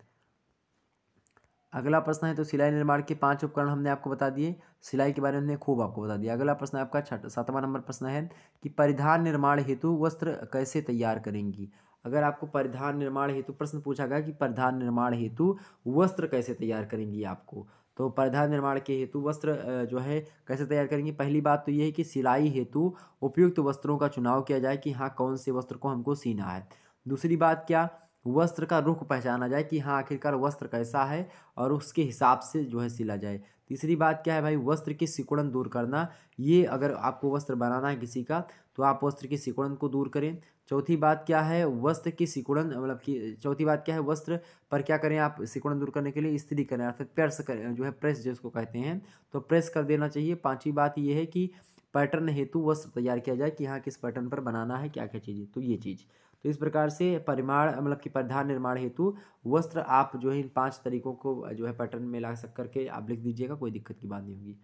अगला प्रश्न है तो सिलाई निर्माण के पांच उपकरण हमने आपको बता दिए सिलाई के बारे में खूब आपको बता दिया अगला प्रश्न आपका छठ सातवां नंबर प्रश्न है कि परिधान निर्माण हेतु वस्त्र कैसे तैयार करेंगी अगर आपको परिधान निर्माण हेतु प्रश्न पूछा गया कि परिधान निर्माण हेतु वस्त्र कैसे तैयार करेंगी आपको तो परिधान निर्माण के हेतु वस्त्र जो है कैसे तैयार करेंगे पहली बात तो ये है कि सिलाई हेतु उपयुक्त वस्त्रों का चुनाव किया जाए कि हाँ कौन से वस्त्र को हमको सीना है दूसरी बात क्या वस्त्र का रुख पहचाना जाए कि हाँ आखिरकार वस्त्र कैसा है और उसके हिसाब से जो है सिला जाए तीसरी बात क्या है भाई वस्त्र की सिकुड़न दूर करना ये अगर आपको वस्त्र बनाना है किसी का तो आप वस्त्र की सिकुड़न को दूर करें चौथी बात क्या है वस्त्र की सिकुड़न मतलब कि चौथी बात क्या है वस्त्र पर क्या करें आप सिकुड़न दूर करने के लिए स्त्री करें अर्थात प्रेस करें जो है प्रेस जिसको कहते हैं तो प्रेस कर देना चाहिए पाँचवीं बात यह है कि पैटर्न हेतु वस्त्र तैयार किया जाए कि हाँ किस पैटर्न पर बनाना है क्या क्या चीज़ें तो ये चीज़ तो इस प्रकार से परिमाण मतलब कि परिधान निर्माण हेतु वस्त्र आप जो है इन पाँच तरीकों को जो है पैटर्न में ला सक करके आप लिख दीजिएगा कोई दिक्कत की बात नहीं होगी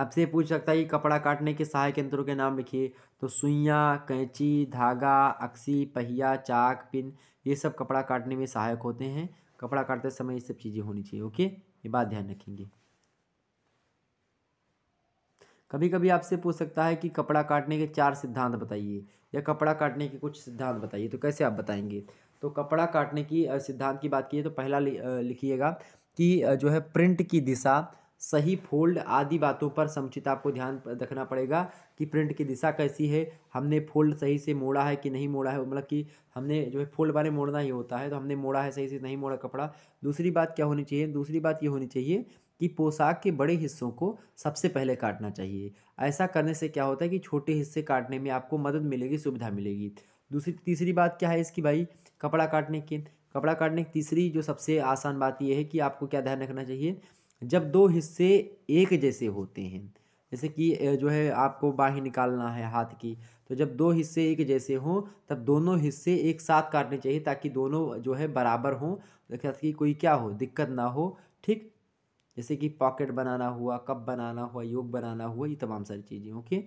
आपसे पूछ सकता है कि कपड़ा काटने के सहायक यंत्रों के नाम लिखिए तो सुइयाँ कैंची धागा अक्सी पहिया चाक पिन ये सब कपड़ा काटने में सहायक होते हैं कपड़ा काटते समय ये सब चीज़ें होनी चाहिए ओके ये बात ध्यान रखेंगे कभी कभी आपसे पूछ सकता है कि कपड़ा काटने के चार सिद्धांत बताइए या कपड़ा काटने के कुछ सिद्धांत बताइए तो कैसे आप बताएंगे तो कपड़ा काटने की सिद्धांत की बात की तो पहला लिखिएगा कि जो है प्रिंट की दिशा सही फोल्ड आदि बातों पर समुचित आपको ध्यान रखना पड़ेगा कि प्रिंट की दिशा कैसी है हमने फोल्ड सही से मोड़ा है कि नहीं मोड़ा है मतलब कि हमने जो है फोल्ड बारे मोड़ना ही होता है तो हमने मोड़ा है सही से नहीं मोड़ा कपड़ा दूसरी बात क्या होनी चाहिए दूसरी बात ये होनी चाहिए कि पोशाक के बड़े हिस्सों को सबसे पहले काटना चाहिए ऐसा करने से क्या होता है कि छोटे हिस्से काटने में आपको मदद मिलेगी सुविधा मिलेगी दूसरी तीसरी बात क्या है इसकी भाई कपड़ा काटने की कपड़ा काटने की तीसरी जो सबसे आसान बात यह है कि आपको क्या ध्यान रखना चाहिए जब दो हिस्से एक जैसे होते हैं जैसे कि जो है आपको बाही निकालना है हाथ की तो जब दो हिस्से एक जैसे हों तब दोनों हिस्से एक साथ काटने चाहिए ताकि दोनों जो है बराबर हों ताकि कोई क्या हो दिक्कत ना हो ठीक जैसे कि पॉकेट बनाना हुआ कप बनाना हुआ योग बनाना हुआ ये तमाम सारी चीज़ें ओके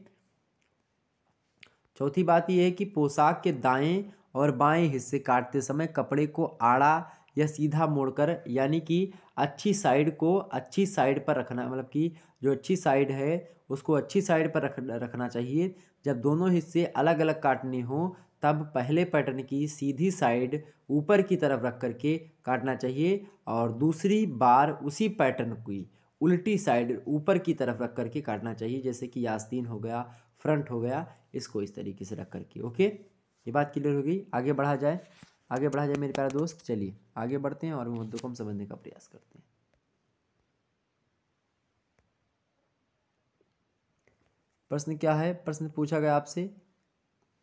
चौथी बात यह है कि पोशाक के दाएं और बाएं हिस्से काटते समय कपड़े को आड़ा यह सीधा मोड़कर यानी कि अच्छी साइड को अच्छी साइड पर रखना मतलब कि जो अच्छी साइड है उसको अच्छी साइड पर रख रखना चाहिए जब दोनों हिस्से अलग अलग काटने हों तब पहले पैटर्न की सीधी साइड ऊपर की तरफ रख करके काटना चाहिए और दूसरी बार उसी पैटर्न की उल्टी साइड ऊपर की तरफ रख करके काटना चाहिए जैसे कि यास्तीन हो गया फ्रंट हो गया इसको इस तरीके से रख करके ओके ये बात क्लियर हो गई आगे बढ़ा जाए आगे बढ़ा जाए मेरे प्यारा दोस्त चलिए आगे बढ़ते हैं और मुद्दों को हम समझने का प्रयास करते हैं प्रश्न क्या है प्रश्न पूछा गया आपसे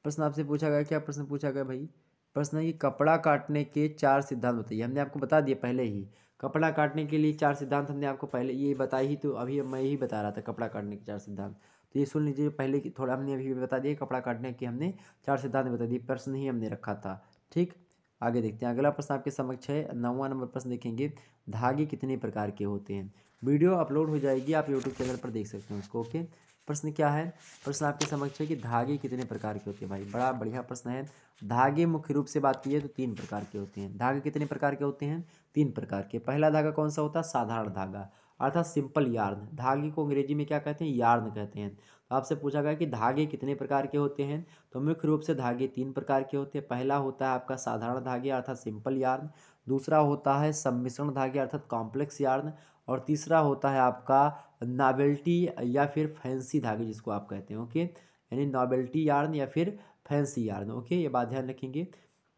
प्रश्न आपसे पूछा गया क्या प्रश्न पूछा गया भाई प्रश्न है कि कपड़ा काटने के चार सिद्धांत बताइए हमने आपको बता दिया पहले ही कपड़ा काटने के लिए चार सिद्धांत हमने आपको पहले ये बताई ही तो अभी मैं यही बता रहा था कपड़ा काटने के चार सिद्धांत तो ये सुन लीजिए पहले की थोड़ा हमने अभी बता दिया कपड़ा काटने के हमने चार सिद्धांत बता दिए प्रश्न ही हमने रखा था ठीक आगे देखते हैं अगला प्रश्न आपके समक्ष है नौवा नंबर प्रश्न देखेंगे धागे कितने प्रकार के होते हैं वीडियो अपलोड हो जाएगी आप यूट्यूब चैनल पर देख सकते हैं उसको ओके प्रश्न क्या है प्रश्न आपके समक्ष है कि धागे कितने प्रकार के होते हैं भाई बड़ा बढ़िया प्रश्न है धागे मुख्य रूप से बात की है तो तीन प्रकार के होते हैं धागे कितने प्रकार के होते हैं तीन प्रकार के पहला धागा कौन सा होता है साधारण धागा अर्थात सिंपल यार्न धागे को अंग्रेजी में क्या कहते हैं यार्न कहते हैं आपसे पूछा गया कि धागे कितने प्रकार के होते हैं तो मुख्य रूप से धागे तीन प्रकार के होते हैं पहला होता है आपका साधारण धागे अर्थात सिंपल यार्न दूसरा होता है सम्मिश्रण धागे अर्थात कॉम्प्लेक्स यार्न और तीसरा होता है आपका नावेल्टी या फिर फैंसी धागे जिसको आप कहते हैं ओके यानी नावेल्टी यार्न या फिर फैंसी यार्न ओके ये बात ध्यान रखेंगे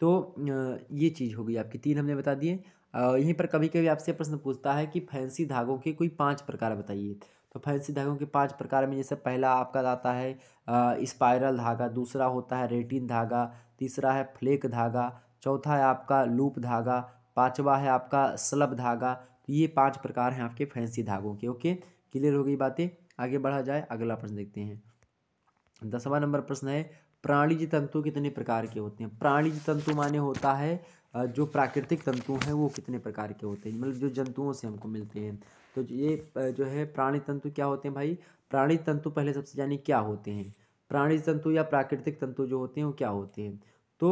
तो ये चीज़ हो गई आपकी तीन हमने बता दिए यहीं पर कभी कभी आपसे प्रश्न पूछता है कि फैंसी धागों के कोई पांच प्रकार बताइए तो फैंसी धागों के पांच प्रकार में जैसे पहला आपका आता है स्पायरल धागा दूसरा होता है रेटिन धागा तीसरा है फ्लेक धागा चौथा है आपका लूप धागा पांचवा है आपका स्लब धागा तो ये पांच प्रकार हैं आपके फैंसी धागों के ओके क्लियर हो गई बातें आगे बढ़ा जाए अगला प्रश्न देखते हैं दसवा नंबर प्रश्न है प्राणिज तंतु कितने प्रकार के होते हैं प्राणिज तंतु माने होता है जो प्राकृतिक तंतु हैं वो कितने प्रकार के होते हैं मतलब जो जंतुओं से हमको मिलते हैं तो ये जो है प्राणी तंतु क्या होते हैं भाई प्राणी तंतु पहले सबसे यानी क्या होते हैं प्राणी तंतु या प्राकृतिक तंतु जो होते हैं वो क्या होते हैं तो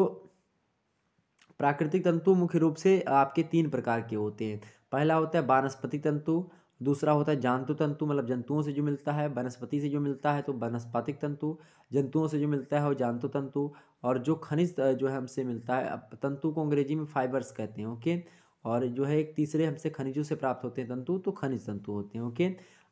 प्राकृतिक तंतु मुख्य रूप से आपके तीन प्रकार के होते हैं पहला होता है वनस्पति तंतु दूसरा होता है जंतु तंतु मतलब जंतुओं से जो मिलता है वनस्पति से जो मिलता है तो वनस्पतिक तंतु जंतुओं से जो मिलता है वो जंतु तंतु और जो खनिज जो है हमसे मिलता है तंतु को अंग्रेजी में फाइबर्स कहते हैं ओके और जो है एक तीसरे हमसे खनिजों से प्राप्त होते हैं तंतु तो खनिज तंतु होते हैं ओके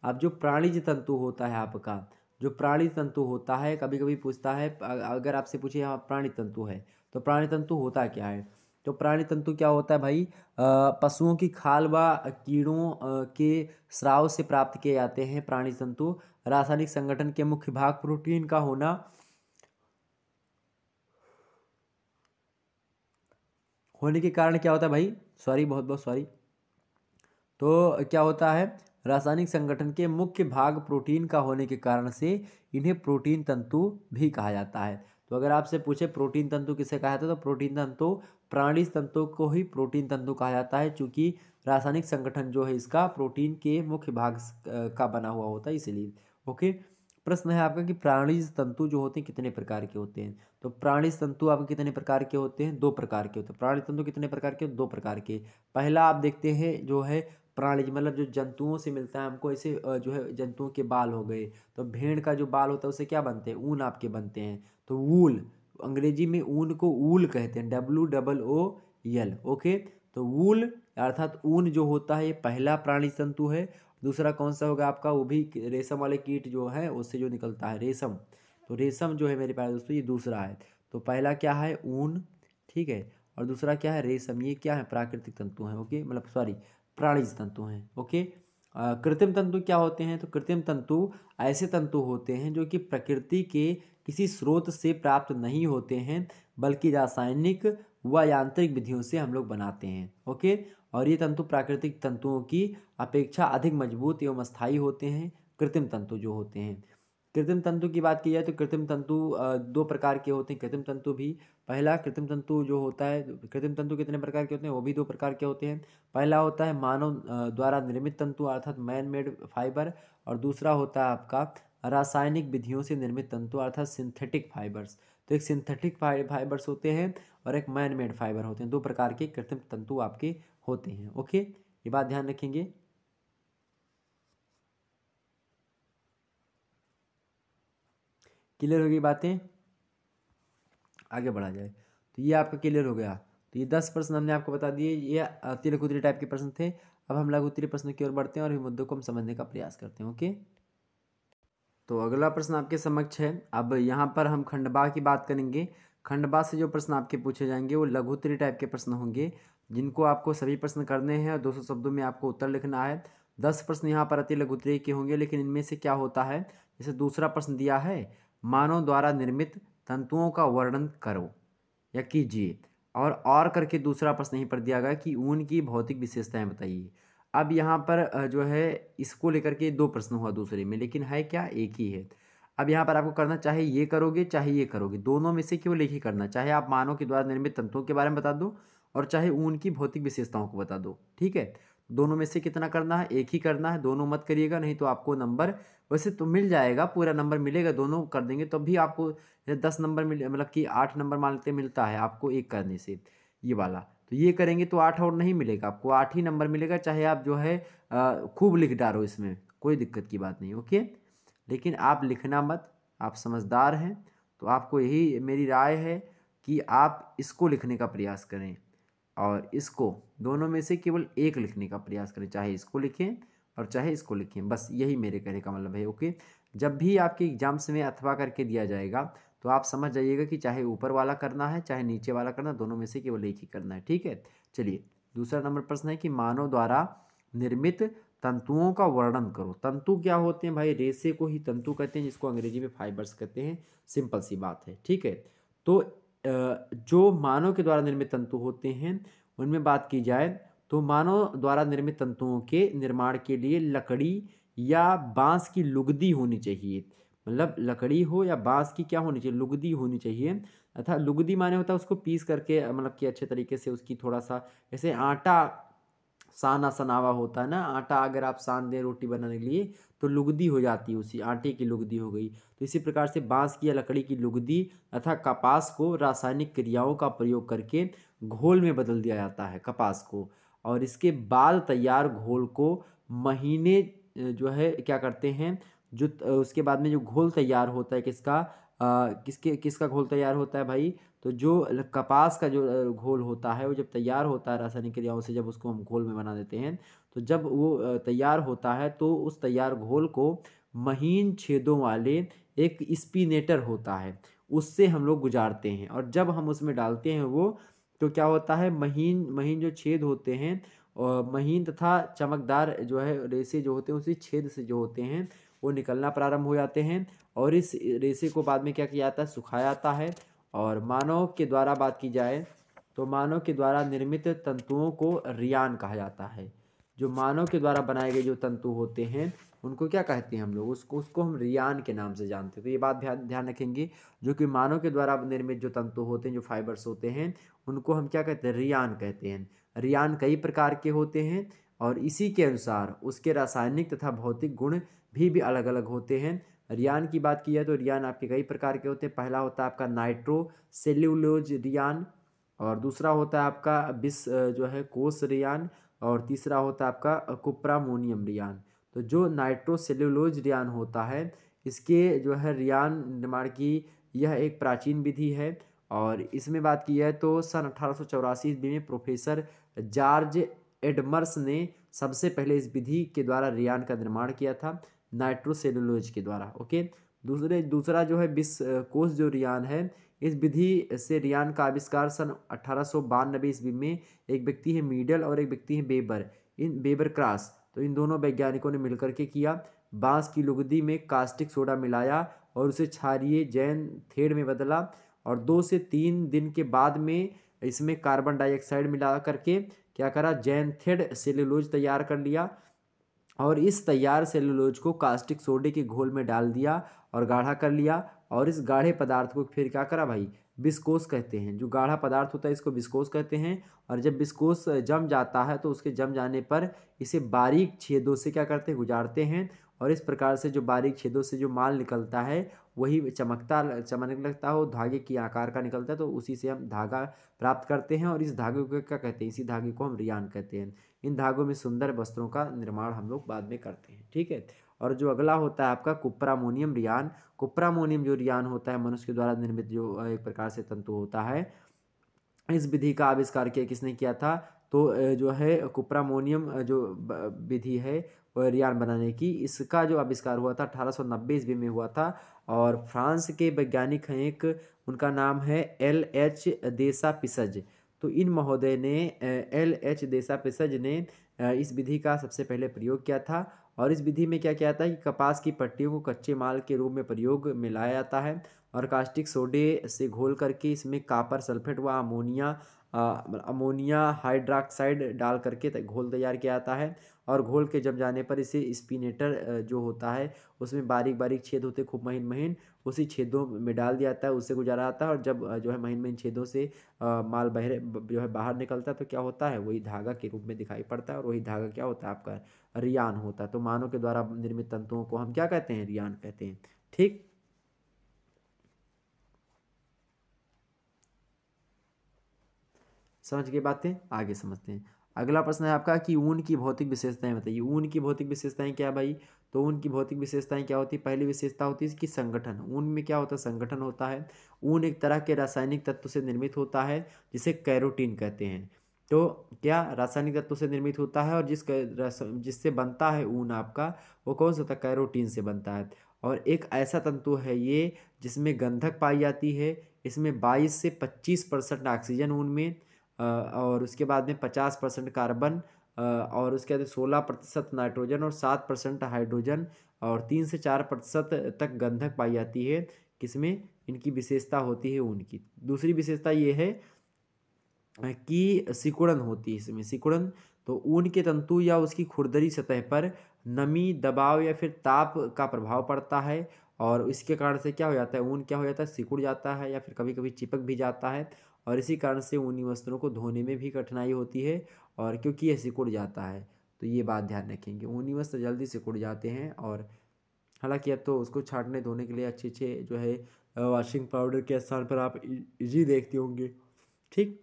अब जो प्राणिज तंतु होता है आपका जो प्राणी तंतु होता है कभी कभी पूछता है अगर आपसे पूछे यहाँ प्राणी तंतु है तो प्राणी तंतु होता क्या है तो प्राणी तंतु क्या होता है भाई पशुओं की खाल व कीड़ों के स्राव से प्राप्त किए जाते हैं प्राणी तंतु रासायनिक संगठन के मुख्य भाग प्रोटीन का होना होने के कारण क्या होता है भाई सॉरी बहुत बहुत सॉरी तो क्या होता है रासायनिक संगठन के मुख्य भाग प्रोटीन का होने के कारण से इन्हें प्रोटीन तंतु भी कहा जाता है तो अगर आपसे पूछे प्रोटीन तंतु किसे कहा जाता है तो प्रोटीन तंतु प्राणी तंतु को ही प्रोटीन तंतु कहा जाता है क्योंकि रासायनिक संगठन जो है इसका प्रोटीन के मुख्य भाग का बना हुआ होता है इसलिए ओके प्रश्न है आपका कि प्राणीज तंतु जो होते हैं कितने प्रकार के होते हैं तो प्राणीज तंतु आपके कितने प्रकार के होते हैं दो प्रकार के होते हैं प्राणी तंतु कितने प्रकार के दो प्रकार के पहला आप देखते हैं जो है प्राणी मतलब जो जंतुओं से मिलता है हमको ऐसे जो है जंतुओं के बाल हो गए तो भेड़ का जो बाल होता है उसे क्या बनते हैं ऊन आपके बनते हैं तो वूल अंग्रेजी में ऊन को ऊल कहते हैं W double O L okay तो वूल अर्थात ऊन जो होता है ये पहला प्राणी तंतु है दूसरा कौन सा होगा आपका वो भी रेशम वाले कीट जो है उससे जो निकलता है रेशम तो रेशम जो है मेरे पास दोस्तों ये दूसरा है तो पहला क्या है ऊन ठीक है और दूसरा क्या है रेशम ये क्या है प्राकृतिक तंतु हैं ओके मतलब सॉरी प्राणीज तंतु हैं ओके कृत्रिम तंतु क्या होते हैं तो कृत्रिम तंतु ऐसे तंतु होते हैं जो कि प्रकृति के किसी स्रोत से प्राप्त नहीं होते हैं बल्कि रासायनिक व यांत्रिक विधियों से हम लोग बनाते हैं ओके और ये तंतु प्राकृतिक तंतुओं की अपेक्षा अधिक मजबूत एवं अस्थायी होते हैं कृत्रिम तंतु जो होते हैं कृत्रिम तंतु की बात की जाए तो कृत्रिम तंतु दो प्रकार के होते हैं कृत्रिम तंतु भी पहला कृत्रिम तंतु जो होता है कृत्रिम तंतु कितने प्रकार के होते हैं वो भी दो प्रकार के होते हैं पहला होता है मानव द्वारा निर्मित तंतु अर्थात मैन मेड फाइबर और दूसरा होता है आपका रासायनिक विधियों से निर्मित तंतु अर्थात सिंथेटिक फाइबर्स तो एक सिंथेटिक फाइबर्स होते हैं और एक मैन मेड फाइबर होते हैं दो प्रकार के कृत्रिम तंतु आपके होते हैं ओके ये बात ध्यान रखेंगे क्लियर होगी बातें आगे बढ़ा जाए तो ये आपका क्लियर हो गया तो ये दस प्रश्न हमने आपको बता दिए ये तिलकुतरी टाइप के प्रश्न थे अब हम लघुतरी प्रश्न की ओर बढ़ते हैं और इन मुद्दों को हम समझने का प्रयास करते हैं ओके तो अगला प्रश्न आपके समक्ष है अब यहाँ पर हम खंडबा की बात करेंगे खंडबा से जो प्रश्न आपके पूछे जाएंगे वो लघुतरी टाइप के प्रश्न होंगे जिनको आपको सभी प्रश्न करने हैं और दो शब्दों में आपको उत्तर लिखना है दस प्रश्न यहाँ पर अति लघुतरी के होंगे लेकिन इनमें से क्या होता है जैसे दूसरा प्रश्न दिया है मानव द्वारा निर्मित तंतुओं का वर्णन करो या कीजिए और और करके दूसरा प्रश्न यहीं पर दिया गया कि ऊन की भौतिक विशेषताएं बताइए अब यहाँ पर जो है इसको लेकर के दो प्रश्न हुआ दूसरे में लेकिन है क्या एक ही है अब यहाँ पर आपको करना चाहे ये करोगे चाहे ये करोगे दोनों में से केवल एक ही करना चाहे आप मानव के द्वारा निर्मित तंतुओं के बारे में बता दो और चाहे ऊन की भौतिक विशेषताओं को बता दो ठीक है दोनों में से कितना करना है एक ही करना है दोनों मत करिएगा नहीं तो आपको नंबर वैसे तो मिल जाएगा पूरा नंबर मिलेगा दोनों कर देंगे तब तो भी आपको दस नंबर मिल मतलब कि आठ नंबर मान लेते मिलता है आपको एक करने से ये वाला तो ये करेंगे तो आठ और नहीं मिलेगा आपको आठ ही नंबर मिलेगा चाहे आप जो है खूब लिख डालो इसमें कोई दिक्कत की बात नहीं ओके लेकिन आप लिखना मत आप समझदार हैं तो आपको यही मेरी राय है कि आप इसको लिखने का प्रयास करें और इसको दोनों में से केवल एक लिखने का प्रयास करें चाहे इसको लिखें और चाहे इसको लिखें बस यही मेरे कहने का मतलब है ओके जब भी आपके एग्ज़ाम्स में अथवा करके दिया जाएगा तो आप समझ जाइएगा कि चाहे ऊपर वाला करना है चाहे नीचे वाला करना दोनों में से केवल एक ही करना है ठीक है चलिए दूसरा नंबर प्रश्न है कि मानव द्वारा निर्मित तंतुओं का वर्णन करो तंतु क्या होते हैं भाई रेसे को ही तंतु कहते हैं जिसको अंग्रेजी में फाइबर्स कहते हैं सिंपल सी बात है ठीक है तो जो मानव के द्वारा निर्मित तंतु होते हैं उनमें बात की जाए तो मानव द्वारा निर्मित तंतुओं के निर्माण के लिए लकड़ी या बांस की लुगदी होनी चाहिए मतलब लकड़ी हो या बाँस की क्या होनी चाहिए लुगदी होनी चाहिए अर्थात लुगदी माने होता है उसको पीस करके मतलब कि अच्छे तरीके से उसकी थोड़ा सा जैसे आटा साना सनावा होता है ना आटा अगर आप सान दें रोटी बनाने के लिए तो लुगदी हो जाती है उसी आटे की लुगदी हो गई तो इसी प्रकार से बांस की या लकड़ी की लुगदी अथा कपास को रासायनिक क्रियाओं का प्रयोग करके घोल में बदल दिया जाता है कपास को और इसके बाद तैयार घोल को महीने जो है क्या करते हैं जो उसके बाद में जो घोल तैयार होता है किसका आ, किसके किसका घोल तैयार होता है भाई तो जो कपास का जो घोल होता है वो जब तैयार होता है रासायनिक क्रियाओं से जब उसको हम घोल में बना देते हैं तो जब वो तैयार होता है तो उस तैयार घोल को महीन छेदों वाले एक स्पिनेटर होता है उससे हम लोग गुजारते हैं और जब हम उसमें डालते हैं वो तो क्या होता है महीन महीन जो छेद होते हैं और महीन तथा चमकदार जो है रेसे जो होते हैं उसी छेद से जो होते हैं वो निकलना प्रारंभ हो जाते हैं और इस रेशे को बाद में क्या किया जाता है सुखाया जाता है और मानव के द्वारा बात की जाए तो मानव के द्वारा निर्मित तंतुओं को रियान कहा जाता है जो मानव के द्वारा बनाए गए जो तंतु होते हैं उनको क्या कहते हैं हम लोग उसको उसको हम रियान के नाम से जानते हैं तो ये बात ध्यान ध्यान रखेंगे जो कि मानव के द्वारा निर्मित जो तंतु होते हैं जो फाइबर्स होते हैं उनको हम क्या कहते हैं रियान कहते हैं रियान कई प्रकार के होते हैं और इसी के अनुसार उसके रासायनिक तथा भौतिक गुण भी भी अलग अलग होते हैं रियान की बात की जाए तो रियान आपके कई प्रकार के होते हैं पहला होता है आपका नाइट्रो सेल्यूलोज रियान और दूसरा होता है आपका बिस जो है कोस रियान और तीसरा होता है आपका कुप्रामोनियम रियान तो जो नाइट्रो सेल्यूलोज रियान होता है इसके जो है रियान निर्माण की यह एक प्राचीन विधि है और इसमें बात की जाए तो सन अठारह ईस्वी में प्रोफेसर जॉर्ज एडमर्स ने सबसे पहले इस विधि के द्वारा रियान का निर्माण किया था नाइट्रोसेलुलोज के द्वारा ओके दूसरे दूसरा जो है बिस कोष जो रियान है इस विधि से रियान का आविष्कार सन अठारह सौ बानबे ईस्वी में एक व्यक्ति है मीडल और एक व्यक्ति है बेबर इन बेबर क्रास तो इन दोनों वैज्ञानिकों ने मिलकर के किया बांस की लुगदी में कास्टिक सोडा मिलाया और उसे क्षारिय जैन थेड़ में बदला और दो से तीन दिन के बाद में इसमें कार्बन डाइऑक्साइड मिला करके क्या करा जैन थेड सेलुलोज तैयार कर लिया और इस तैयार सेलुलोज को कास्टिक सोडे के घोल में डाल दिया और गाढ़ा कर लिया और इस गाढ़े पदार्थ को फिर क्या करा भाई बिस्कोस कहते हैं जो गाढ़ा पदार्थ होता है इसको बिस्कोस कहते हैं और जब बिस्कोस जम जाता है तो उसके जम जाने पर इसे बारीक छेदों से क्या करते हैं गुजारते हैं और इस प्रकार से जो बारीक छेदों से जो माल निकलता है वही चमकता चमकने लगता हो धागे की आकार का निकलता है तो उसी से हम धागा प्राप्त करते हैं और इस धागे को क्या कहते हैं इसी धागे को हम रियान कहते हैं इन धागों में सुंदर वस्त्रों का निर्माण हम लोग बाद में करते हैं ठीक है और जो अगला होता है आपका कुप्रामोनियम रियान कुप्रामोनियम जो रियान होता है मनुष्य के द्वारा निर्मित जो एक प्रकार से तंतु होता है इस विधि का आविष्कार किया किसने किया था तो जो है कुप्रामोनियम जो विधि है रियान बनाने की इसका जो आविष्कार हुआ था अठारह सौ नब्बे ईस्वी में हुआ था और फ्रांस के वैज्ञानिक हैं एक उनका नाम है एल एच देसा पिसज तो इन महोदय ने एल एच देसा पिसज ने इस विधि का सबसे पहले प्रयोग किया था और इस विधि में क्या किया था कि कपास की पट्टियों को कच्चे माल के रूप में प्रयोग में लाया जाता है और कास्टिक सोडे से घोल करके इसमें कापर सल्फेट व अमोनिया मतलब अमोनिया हाइड्राक्साइड डाल करके घोल तैयार किया जाता है और घोल के जम जाने पर इसे स्पिनेटर जो होता है उसमें बारीक बारीक छेद होते खूब महीन महीन उसी छेदों में डाल दिया जाता है उससे गुजारा आता है और जब जो है महीन महीन छेदों से माल बहरे जो है बाहर निकलता है तो क्या होता है वही धागा के रूप में दिखाई पड़ता है और वही धागा क्या होता है आपका रियान होता है तो मानव के द्वारा निर्मित तंतुओं को हम क्या कहते हैं रियान कहते हैं ठीक समझ गए बातें आगे समझते हैं अगला प्रश्न है आपका कि ऊन की भौतिक विशेषताएं बताइए ऊन की भौतिक विशेषताएं क्या भाई तो ऊन की भौतिक विशेषताएं क्या होती है पहली विशेषता होती है इसकी संगठन ऊन में क्या होता है संगठन होता है ऊन एक तरह के रासायनिक तत्व से निर्मित होता है जिसे कैरोटीन कहते हैं तो क्या रासायनिक तत्व से निर्मित होता है और जिस जिससे बनता है ऊन आपका वो कौन सा होता है कैरोटीन से बनता है और एक ऐसा तंतु है ये जिसमें गंधक पाई जाती है इसमें 22 से 25 परसेंट ऑक्सीजन ऊन में और उसके बाद में पचास परसेंट कार्बन और उसके बाद सोलह प्रतिशत नाइट्रोजन और सात परसेंट हाइड्रोजन और तीन से चार प्रतिशत तक गंधक पाई जाती है किसमें इनकी विशेषता होती है उनकी दूसरी विशेषता ये है कि सिकुड़न होती है इसमें सिकुड़न तो ऊन के तंतु या उसकी खुरदरी सतह पर नमी दबाव या फिर ताप का प्रभाव पड़ता है और इसके कारण से क्या हो जाता है ऊन क्या हो जाता है सिकुड़ जाता है या फिर कभी कभी चिपक भी जाता है और इसी कारण से ऊनी वस्त्रों को धोने में भी कठिनाई होती है और क्योंकि यह सिकुड़ जाता है तो ये बात ध्यान रखेंगे ऊनी वस्त्र जल्दी सिकुड़ जाते हैं और हालांकि अब तो उसको छाटने धोने के लिए अच्छे अच्छे जो है वॉशिंग पाउडर के स्थान पर आप इजी देखते होंगे ठीक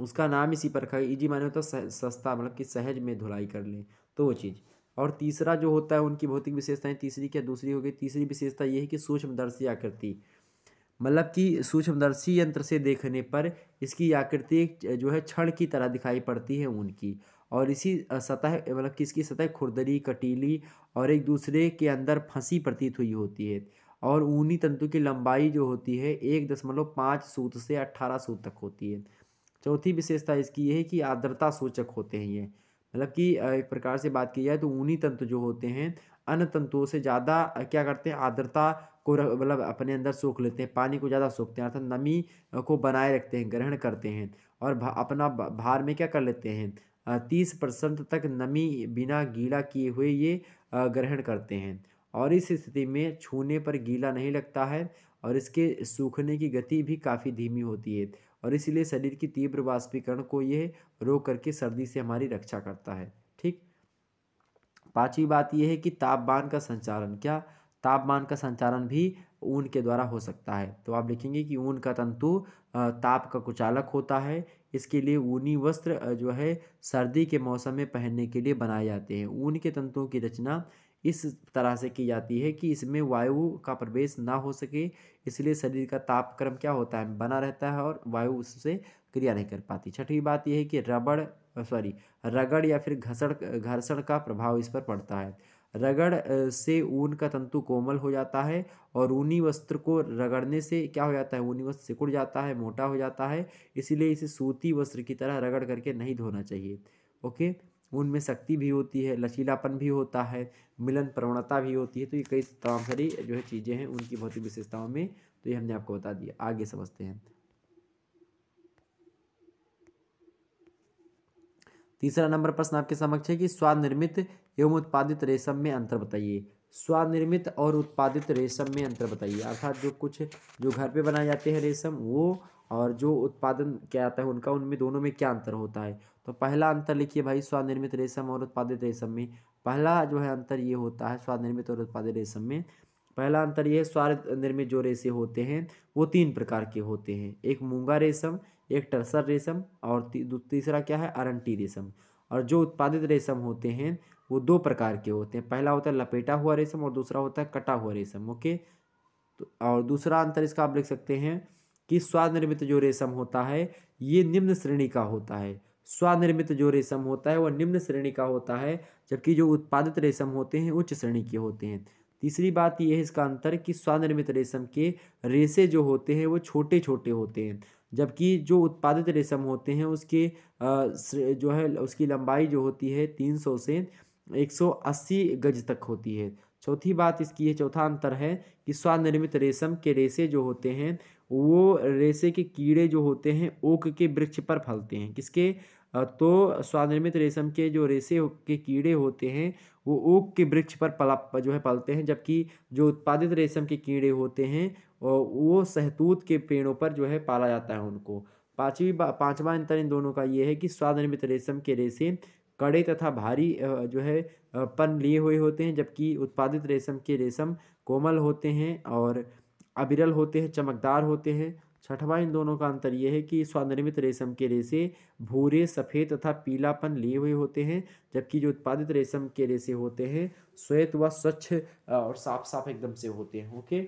उसका नाम इसी पर रखा है माने तो होता है सस्ता मतलब कि सहज में धुलाई कर लें तो वो चीज़ और तीसरा जो होता है उनकी भौतिक विशेषताएं तीसरी क्या दूसरी होगी तीसरी विशेषता ये है कि सूक्ष्मदर्शी आकृति मतलब कि सूक्ष्मदर्शी यंत्र से देखने पर इसकी आकृति जो है क्षण की तरह दिखाई पड़ती है ऊन की और इसी सतह मतलब कि इसकी सतह खुरदरी कटीली और एक दूसरे के अंदर फंसी प्रतीत हुई होती है और ऊनी तंतु की लंबाई जो होती है एक दशमलव पाँच सूत से अट्ठारह सूत तक होती है चौथी विशेषता इसकी यह है कि आर्द्रता सूचक होते हैं ये मतलब कि एक प्रकार से बात की जाए तो ऊनी तंतु जो होते हैं अन्य तंतुओं से ज़्यादा क्या करते हैं आर्द्रता को मतलब अपने अंदर सोख लेते हैं पानी को ज़्यादा सोखते हैं अर्थात नमी को बनाए रखते हैं ग्रहण करते हैं और भा, अपना भार में क्या कर लेते हैं तीस परसेंट तक नमी बिना गीला किए हुए ये ग्रहण करते हैं और इस स्थिति में छूने पर गीला नहीं लगता है और इसके सूखने की गति भी काफ़ी धीमी होती है और इसलिए शरीर की तीव्र वाष्पीकरण को यह रोक करके सर्दी से हमारी रक्षा करता है ठीक पांचवी बात यह है कि तापमान का संचालन क्या तापमान का संचालन भी ऊन के द्वारा हो सकता है तो आप लिखेंगे कि ऊन का तंतु ताप का कुचालक होता है इसके लिए ऊनी वस्त्र जो है सर्दी के मौसम में पहनने के लिए बनाए जाते हैं ऊन के तंतुओं की रचना इस तरह से की जाती है कि इसमें वायु का प्रवेश ना हो सके इसलिए शरीर का तापक्रम क्या होता है बना रहता है और वायु उससे क्रिया नहीं कर पाती छठी बात यह है कि रबड़ सॉरी रगड़ या फिर घसड़ घर्षण का प्रभाव इस पर पड़ता है रगड़ से ऊन का तंतु कोमल हो जाता है और ऊनी वस्त्र को रगड़ने से क्या हो जाता है ऊनी वस्त्र सिकुड़ जाता है मोटा हो जाता है इसीलिए इसे सूती वस्त्र की तरह रगड़ करके नहीं धोना चाहिए ओके ऊन में शक्ति भी होती है लचीलापन भी होता है मिलन प्रवणता भी होती है तो ये कई तमाम सारी जो है चीज़ें हैं उनकी भौतिक विशेषताओं में तो ये हमने आपको बता दिया आगे समझते हैं तीसरा नंबर प्रश्न आपके समक्ष है कि निर्मित एवं उत्पादित रेशम में अंतर बताइए स्वनिर्मित और उत्पादित रेशम में अंतर बताइए अर्थात जो कुछ जो घर पे बनाए जाते हैं रेशम वो और जो उत्पादन क्या आता है उनका उनमें दोनों में क्या अंतर होता है तो पहला अंतर लिखिए भाई स्वनिर्मित रेशम और उत्पादित रेशम में पहला जो है अंतर ये होता है स्वनिर्मित और उत्पादित रेशम में पहला अंतर यह है स्वनिर्मित जो रेशे होते हैं वो तीन प्रकार के होते हैं एक मूंगा रेशम एक टर्सर रेशम और ती, तीसरा क्या है अरंटी रेशम और जो उत्पादित रेशम होते हैं वो दो प्रकार के होते हैं पहला होता है लपेटा हुआ रेशम और दूसरा होता है कटा हुआ रेशम ओके तो और दूसरा अंतर इसका आप लिख सकते हैं कि स्वनिर्मित जो रेशम होता है ये निम्न श्रेणी का होता है स्वनिर्मित जो रेशम होता है वह निम्न श्रेणी का होता है जबकि जो उत्पादित रेशम होते हैं उच्च श्रेणी के होते हैं तीसरी बात यह है इसका अंतर कि स्वनिर्मित रेशम के रेशे जो होते हैं वो छोटे छोटे होते हैं जबकि जो उत्पादित रेशम होते हैं उसके जो है उसकी लंबाई जो होती है तीन सौ से 180 गज तक होती है चौथी बात इसकी है चौथा अंतर है कि स्वनिर्मित रेशम के रेसे जो होते हैं वो रेसे के कीड़े जो होते हैं ओक के वृक्ष पर फलते हैं किसके तो स्वनिर्मित रेशम के जो रेशे के कीड़े होते हैं वो ओक के वृक्ष पर पला जो है पलते हैं जबकि जो उत्पादित रेशम के कीड़े होते हैं वो सहतूत के पेड़ों पर जो है पाला जाता है उनको पाँचवीं पाँचवा अंतर इन दोनों का ये है कि स्वनिर्मित रेशम के रेसे कड़े तथा भारी जो है पन लिए हुए होते हैं जबकि उत्पादित रेशम के रेशम कोमल होते हैं और अबिरल होते हैं चमकदार होते हैं छठवा इन दोनों का अंतर यह है कि स्वनिर्मित रेशम के रेसे भूरे सफ़ेद तथा पीलापन लिए हुए होते हैं जबकि जो उत्पादित रेशम के रेसे होते हैं श्वेत व स्वच्छ और साफ साफ एकदम से होते हैं ओके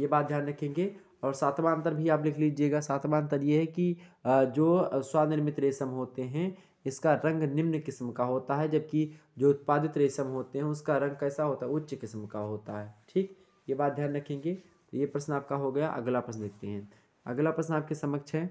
ये बात ध्यान रखेंगे और सातवां अंतर भी आप लिख लीजिएगा सातवां अंतर यह है कि जो स्वनिर्मित रेशम होते हैं इसका रंग निम्न किस्म का होता है जबकि जो उत्पादित रेशम होते हैं उसका रंग कैसा होता है उच्च किस्म का होता है ठीक ये बात ध्यान रखेंगे तो ये प्रश्न आपका हो गया अगला प्रश्न देखते हैं अगला प्रश्न आपके समक्ष है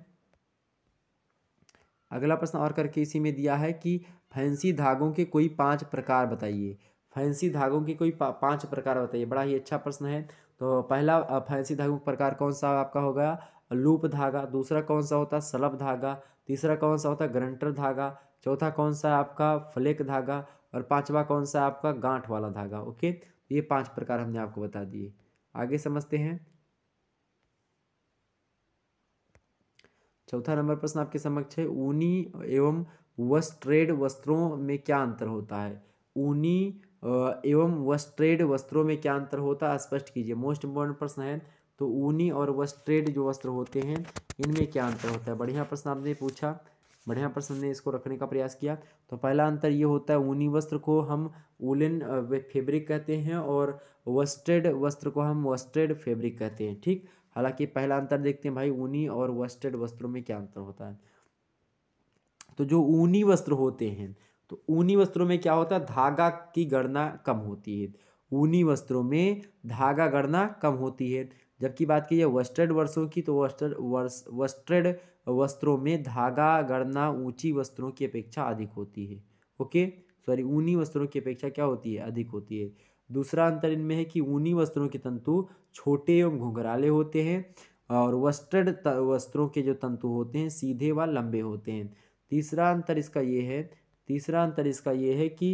अगला प्रश्न और करके इसी में दिया है कि फैंसी धागों के कोई पांच प्रकार बताइए फैंसी धागों के कोई पा, पांच प्रकार बताइए बड़ा ही अच्छा प्रश्न है तो पहला फैंसी धागे का प्रकार कौन सा आपका हो गया लूप धागा दूसरा कौन सा होता है सलब धागा तीसरा कौन सा होता है ग्रंटर धागा चौथा कौन सा आपका फ्लेक धागा और पांचवा कौन सा आपका गांठ वाला धागा ओके तो ये पांच प्रकार हमने आपको बता दिए आगे समझते हैं चौथा नंबर प्रश्न आपके समक्ष है ऊनी एवं वस्ट्रेड वस्त्रों में क्या अंतर होता है ऊनी एवं वस्ट्रेड वस्त्रों में क्या अंतर होता है स्पष्ट कीजिए मोस्ट इम्पोर्टेंट प्रश्न है तो ऊनी और वस्ट्रेड जो वस्त्र होते हैं इनमें क्या अंतर होता है बढ़िया प्रश्न आपने पूछा बढ़िया प्रश्न ने इसको रखने का प्रयास किया तो पहला अंतर ये होता है ऊनी वस्त्र को हम ऊलिन फेब्रिक कहते हैं और वस्टेड वस्त्र को हम वस्ट्रेड फेब्रिक कहते हैं ठीक हालांकि पहला अंतर देखते हैं भाई ऊनी और वस्टेड वस्त्रों में क्या अंतर होता है तो जो ऊनी वस्त्र होते हैं तो ऊनी वस्त्रों में क्या होता है धागा की गणना कम होती है ऊनी वस्त्रों में धागा गणना कम होती है जबकि बात की जाए वस्ट्रेड वर्षों की तो वस्ट्रेड वर्ष वस्ट्रेड वस्त्रों में धागा गणना ऊंची वस्त्रों की अपेक्षा अधिक होती है ओके सॉरी ऊनी वस्त्रों की अपेक्षा क्या होती है अधिक होती है दूसरा अंतर इनमें है कि ऊनी वस्त्रों के तंतु छोटे एवं घुंघराले होते हैं और वस्ट्रेड वस्त्रों के जो तंतु होते हैं सीधे व लंबे होते हैं तीसरा अंतर इसका ये है तीसरा अंतर इसका यह है कि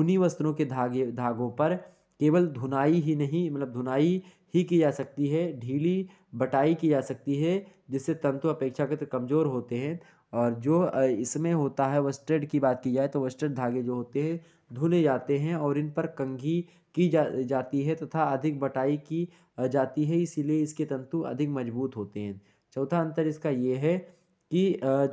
ऊनी वस्त्रों के धागे धागों पर केवल धुनाई ही नहीं मतलब धुनाई ही की जा सकती है ढीली बटाई की जा सकती है जिससे तंतु अपेक्षाकृत कमज़ोर होते हैं और जो इसमें होता है वस्टेड की बात की जाए तो वस्टेड धागे जो होते हैं धुने जाते हैं और इन पर कंघी की जा जाती है तथा तो अधिक बटाई की जाती है इसीलिए इसके तंतु अधिक मजबूत होते हैं चौथा अंतर इसका ये है कि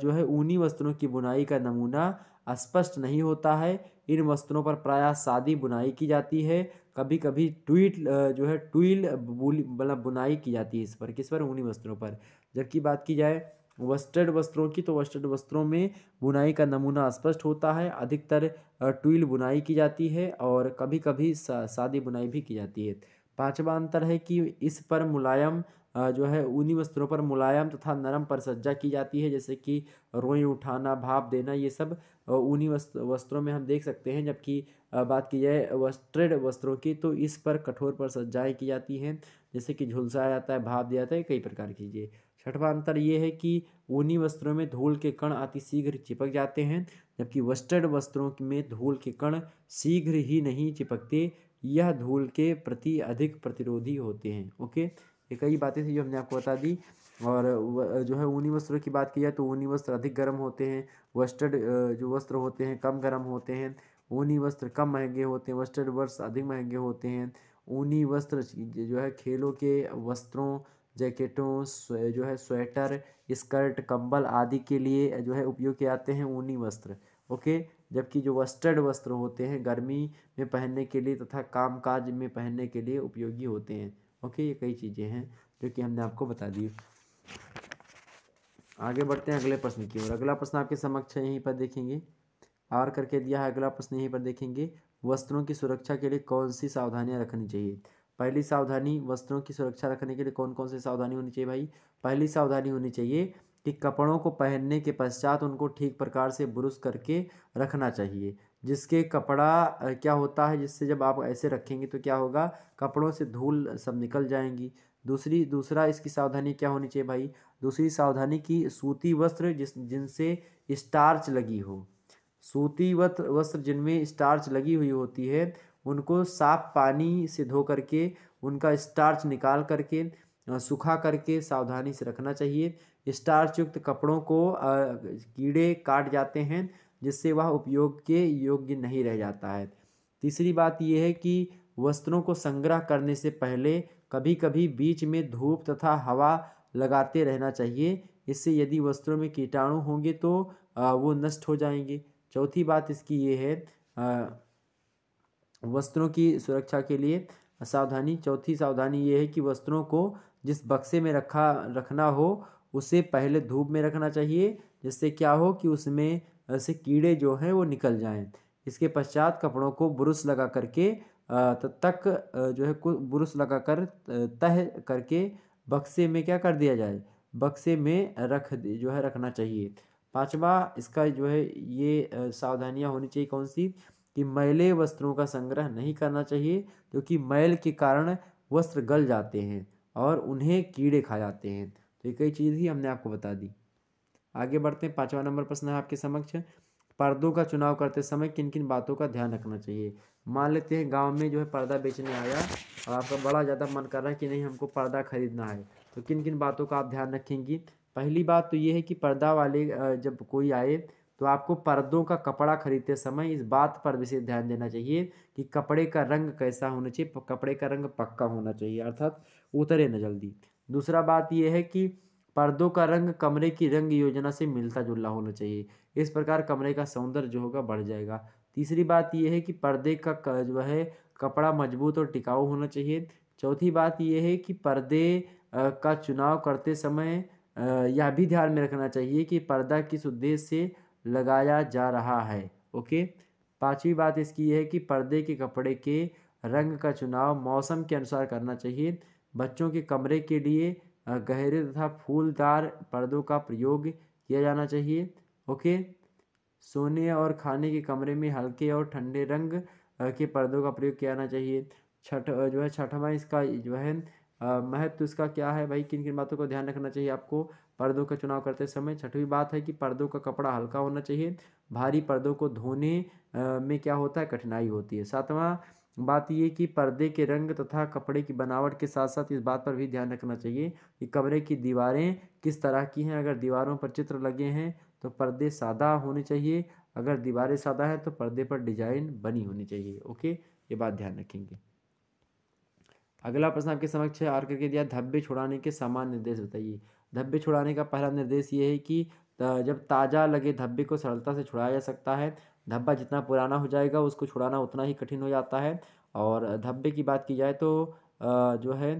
जो है ऊनी वस्त्रों की बुनाई का नमूना स्पष्ट नहीं होता है इन वस्त्रों पर प्रायः सादी बुनाई की जाती है कभी कभी ट्वीट जो है ट्वील मतलब बुनाई की जाती है इस पर किस पर ऊनी वस्त्रों पर जबकि बात की जाए वस्टर्ड वस्त्रों की तो वस्टर्ड वस्त्रों में बुनाई का नमूना स्पष्ट होता है अधिकतर ट्वील बुनाई की जाती है और कभी कभी सादी बुनाई भी की जाती है पांचवा अंतर है कि इस पर मुलायम जो है ऊनी वस्त्रों पर मुलायम तथा नरम पर सज्जा की जाती है जैसे कि रोई उठाना भाप देना ये सब ऊनी वस्त्रों में हम देख सकते हैं जबकि बात की जाए वस्त्रेड वस्त्रों की तो इस पर कठोर पर सज्जाएँ की जाती हैं जैसे कि झुलसाया जाता है भाप दिया जाता है कई प्रकार की ये छठवा अंतर ये है कि ऊनी वस्त्रों में धूल के कण अतिशीघ्र चिपक जाते हैं जबकि वस्त्रेड वस्त्रों में धूल के कण शीघ्र ही नहीं चिपकते यह धूल के प्रति अधिक प्रतिरोधी होते हैं ओके ये कई बातें थी जो हमने आपको बता दी और जो है ऊनी वस्त्रों की बात की जाए तो ऊनी वस्त्र अधिक गर्म होते हैं वस्टर्ड जो वस्त्र होते हैं कम गर्म होते हैं ऊनी वस्त्र कम महंगे होते हैं वस्टर्ड वस्त्र अधिक महंगे होते हैं ऊनी वस्त्र जो है खेलों के वस्त्रों जैकेटों जो है स्वेटर स्कर्ट कंबल आदि के लिए जो है उपयोग किए जाते हैं ऊनी वस्त्र ओके जबकि जो वस्त्रड वस्त्र होते हैं गर्मी में पहनने के लिए तथा कामकाज में पहनने के लिए उपयोगी होते हैं ओके ये कई चीज़ें हैं जो कि हमने आपको बता दी आगे बढ़ते हैं अगले प्रश्न की ओर अगला प्रश्न आपके समक्ष है यहीं पर देखेंगे आर करके दिया है अगला प्रश्न यहीं पर देखेंगे वस्त्रों की सुरक्षा के लिए कौन सी सावधानियाँ रखनी चाहिए पहली सावधानी वस्त्रों की सुरक्षा रखने के लिए कौन कौन सी सावधानी होनी चाहिए भाई पहली सावधानी होनी चाहिए कि कपड़ों को पहनने के पश्चात उनको ठीक प्रकार से ब्रुश करके रखना चाहिए जिसके कपड़ा क्या होता है जिससे जब आप ऐसे रखेंगे तो क्या होगा कपड़ों से धूल सब निकल जाएंगी दूसरी दूसरा इसकी सावधानी क्या होनी चाहिए भाई दूसरी सावधानी की सूती वस्त्र जिस जिनसे स्टार्च लगी हो सूती वस्त्र वस्त्र जिनमें स्टार्च लगी हुई होती है उनको साफ पानी से धो करके उनका स्टार्च निकाल करके सूखा करके सावधानी से रखना चाहिए स्टार्चयुक्त कपड़ों को कीड़े काट जाते हैं जिससे वह उपयोग के योग्य नहीं रह जाता है तीसरी बात यह है कि वस्त्रों को संग्रह करने से पहले कभी कभी बीच में धूप तथा हवा लगाते रहना चाहिए इससे यदि वस्त्रों में कीटाणु होंगे तो वो नष्ट हो जाएंगे चौथी बात इसकी ये है वस्त्रों की सुरक्षा के लिए सावधानी चौथी सावधानी ये है कि वस्त्रों को जिस बक्से में रखा रखना हो उसे पहले धूप में रखना चाहिए जिससे क्या हो कि उसमें से कीड़े जो हैं वो निकल जाएं इसके पश्चात कपड़ों को ब्रुश लगा करके तक जो है ब्रुश लगा कर तह करके बक्से में क्या कर दिया जाए बक्से में रख जो है रखना चाहिए पांचवा इसका जो है ये सावधानियां होनी चाहिए कौन सी कि मैले वस्त्रों का संग्रह नहीं करना चाहिए क्योंकि मैल के कारण वस्त्र गल जाते हैं और उन्हें कीड़े खा जाते हैं ये कई चीज़ ही हमने आपको बता दी आगे बढ़ते हैं पाँचवा नंबर प्रश्न है आपके समक्ष पर्दों का चुनाव करते समय किन किन बातों का ध्यान रखना चाहिए मान लेते हैं गांव में जो है पर्दा बेचने आया और आपका बड़ा ज़्यादा मन कर रहा है कि नहीं हमको पर्दा खरीदना है तो किन किन बातों का आप ध्यान रखेंगी पहली बात तो ये है कि पर्दा वाले जब कोई आए तो आपको पर्दों का कपड़ा खरीदते समय इस बात पर विशेष ध्यान देना चाहिए कि कपड़े का रंग कैसा होना चाहिए कपड़े का रंग पक्का होना चाहिए अर्थात उतरे ना जल्दी दूसरा बात यह है कि पर्दों का रंग कमरे की रंग योजना से मिलता जुलना होना चाहिए इस प्रकार कमरे का सौंदर्य जो होगा बढ़ जाएगा तीसरी बात यह है कि पर्दे का जो है कपड़ा मजबूत और टिकाऊ होना चाहिए चौथी बात यह है कि पर्दे का चुनाव करते समय यह भी ध्यान में रखना चाहिए कि पर्दा किस उद्देश्य से लगाया जा रहा है ओके पांचवी बात इसकी यह है कि पर्दे के कपड़े के रंग का चुनाव मौसम के अनुसार करना चाहिए बच्चों के कमरे के लिए गहरे तथा फूलदार पर्दों का प्रयोग किया जाना चाहिए ओके सोने और खाने के कमरे में हल्के और ठंडे रंग के पर्दों का प्रयोग किया जाना चाहिए छठ जो है छठवा इसका जो है महत्व इसका क्या है भाई किन किन बातों का ध्यान रखना चाहिए आपको पर्दों का चुनाव करते समय छठवीं बात है कि पर्दों का कपड़ा हल्का होना चाहिए भारी पर्दों को धोने में क्या होता है कठिनाई होती है सातवां बात यह कि पर्दे के रंग तथा कपड़े की बनावट के साथ साथ इस बात पर भी ध्यान रखना चाहिए कि कमरे की दीवारें किस तरह की हैं अगर दीवारों पर चित्र लगे हैं तो पर्दे सादा होने चाहिए अगर दीवारें सादा हैं तो पर्दे पर डिजाइन बनी होनी चाहिए ओके ये बात ध्यान रखेंगे अगला प्रश्न आपके समक्ष है आर करके दिया धब्बे छुड़ाने के समान निर्देश बताइए धब्बे छुड़ाने का पहला निर्देश ये है कि जब ताज़ा लगे धब्बे को सरलता से छुड़ाया जा सकता है धब्बा जितना पुराना हो जाएगा उसको छुड़ाना उतना ही कठिन हो जाता है और धब्बे की बात की जाए तो जो है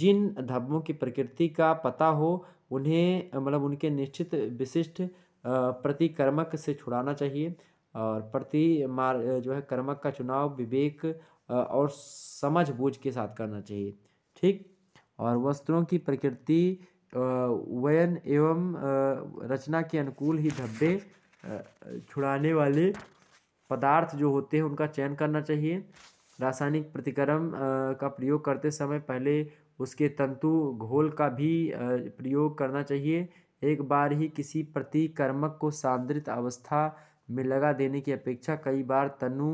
जिन धब्बों की प्रकृति का पता हो उन्हें मतलब उनके निश्चित विशिष्ट प्रतिकर्मक से छुड़ाना चाहिए और प्रति मार जो है कर्मक का चुनाव विवेक और समझ बूझ के साथ करना चाहिए ठीक और वस्त्रों की प्रकृति वयन एवं रचना के अनुकूल ही धब्बे छुड़ाने वाले पदार्थ जो होते हैं उनका चयन करना चाहिए रासायनिक प्रतिक्रम का प्रयोग करते समय पहले उसके तंतु घोल का भी प्रयोग करना चाहिए एक बार ही किसी प्रतिकर्मक को सांद्रित अवस्था में लगा देने की अपेक्षा कई बार तनु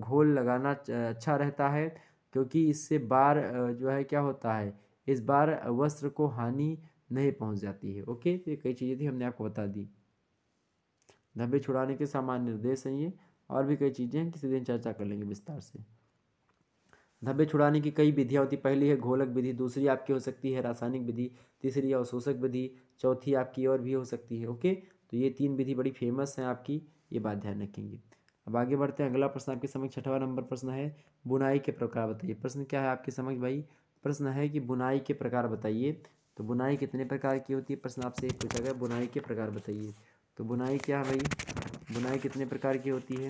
घोल लगाना अच्छा रहता है क्योंकि इससे बार जो है क्या होता है इस बार वस्त्र को हानि नहीं पहुंच जाती है ओके तो ये कई चीज़ें थी हमने आपको बता दी धब्बे छुड़ाने के सामान्य निर्देश हैं ये और भी कई चीज़ें हैं किसी दिन चर्चा कर लेंगे विस्तार से धब्बे छुड़ाने की कई विधियाँ होती पहली है घोलक विधि दूसरी आपकी हो सकती है रासायनिक विधि तीसरी अवशोषक विधि चौथी आपकी और भी हो सकती है ओके तो ये तीन विधि बड़ी फेमस हैं आपकी ये बात ध्यान रखेंगे अब आगे बढ़ते हैं अगला प्रश्न आपके समक्ष छठवा नंबर प्रश्न है बुनाई के प्रकार बताइए प्रश्न क्या है आपके समक्ष भाई प्रश्न है कि बुनाई के प्रकार बताइए तो बुनाई कितने प्रकार की होती है प्रश्न आपसे पूछा गया बुनाई के प्रकार बताइए तो बुनाई क्या है भाई बुनाई कितने प्रकार की होती है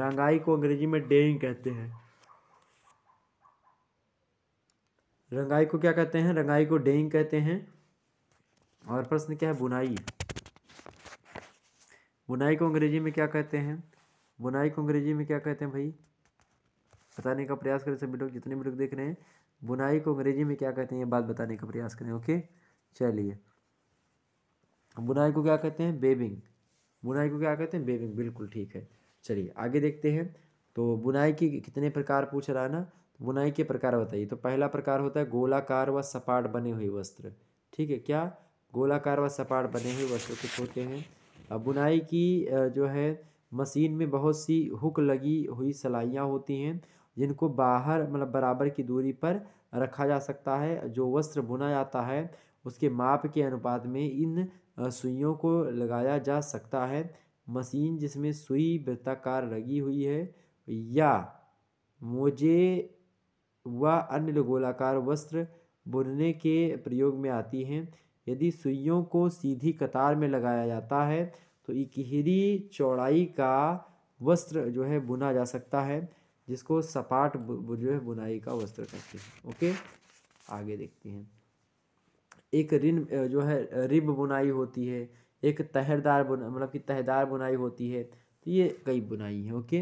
रंगाई को अंग्रेजी में डेइंग कहते हैं रंगाई को क्या कहते हैं रंगाई को डेइंग कहते हैं और प्रश्न क्या है बुनाई बुनाई को अंग्रेजी में क्या कहते हैं बुनाई को अंग्रेजी में क्या कहते हैं भाई बताने का प्रयास करें सभी लोग जितने भी लोग देख रहे हैं बुनाई को अंग्रेजी में क्या कहते हैं ये बात बताने का प्रयास करें ओके चलिए बुनाई को क्या कहते हैं बेबिंग बुनाई को क्या कहते हैं बेबिंग बिल्कुल ठीक है चलिए आगे देखते हैं तो बुनाई की कितने प्रकार पूछ रहा है ना तो बुनाई के प्रकार बताइए तो पहला प्रकार होता है गोलाकार व सपाट बने हुए वस्त्र ठीक है क्या गोलाकार व सपाट बने हुए वस्त्र कुछ होते हैं अब बुनाई की जो है मशीन में बहुत सी हुक लगी हुई सलाइयाँ होती हैं जिनको बाहर मतलब बराबर की दूरी पर रखा जा सकता है जो वस्त्र बुना जाता है उसके माप के अनुपात में इन सुइयों को लगाया जा सकता है मशीन जिसमें सुई वृत्ताकार लगी हुई है या मोजे व अन्य गोलाकार वस्त्र बुनने के प्रयोग में आती हैं यदि सुइयों को सीधी कतार में लगाया जाता है तो इकहरी चौड़ाई का वस्त्र जो है बुना जा सकता है जिसको सपाट जो है बुनाई का वस्त्र कहते हैं ओके आगे देखते हैं एक रिन जो है रिब बुनाई होती है एक तहरदार बुना मतलब कि तहदार बुनाई होती है तो ये कई बुनाई है ओके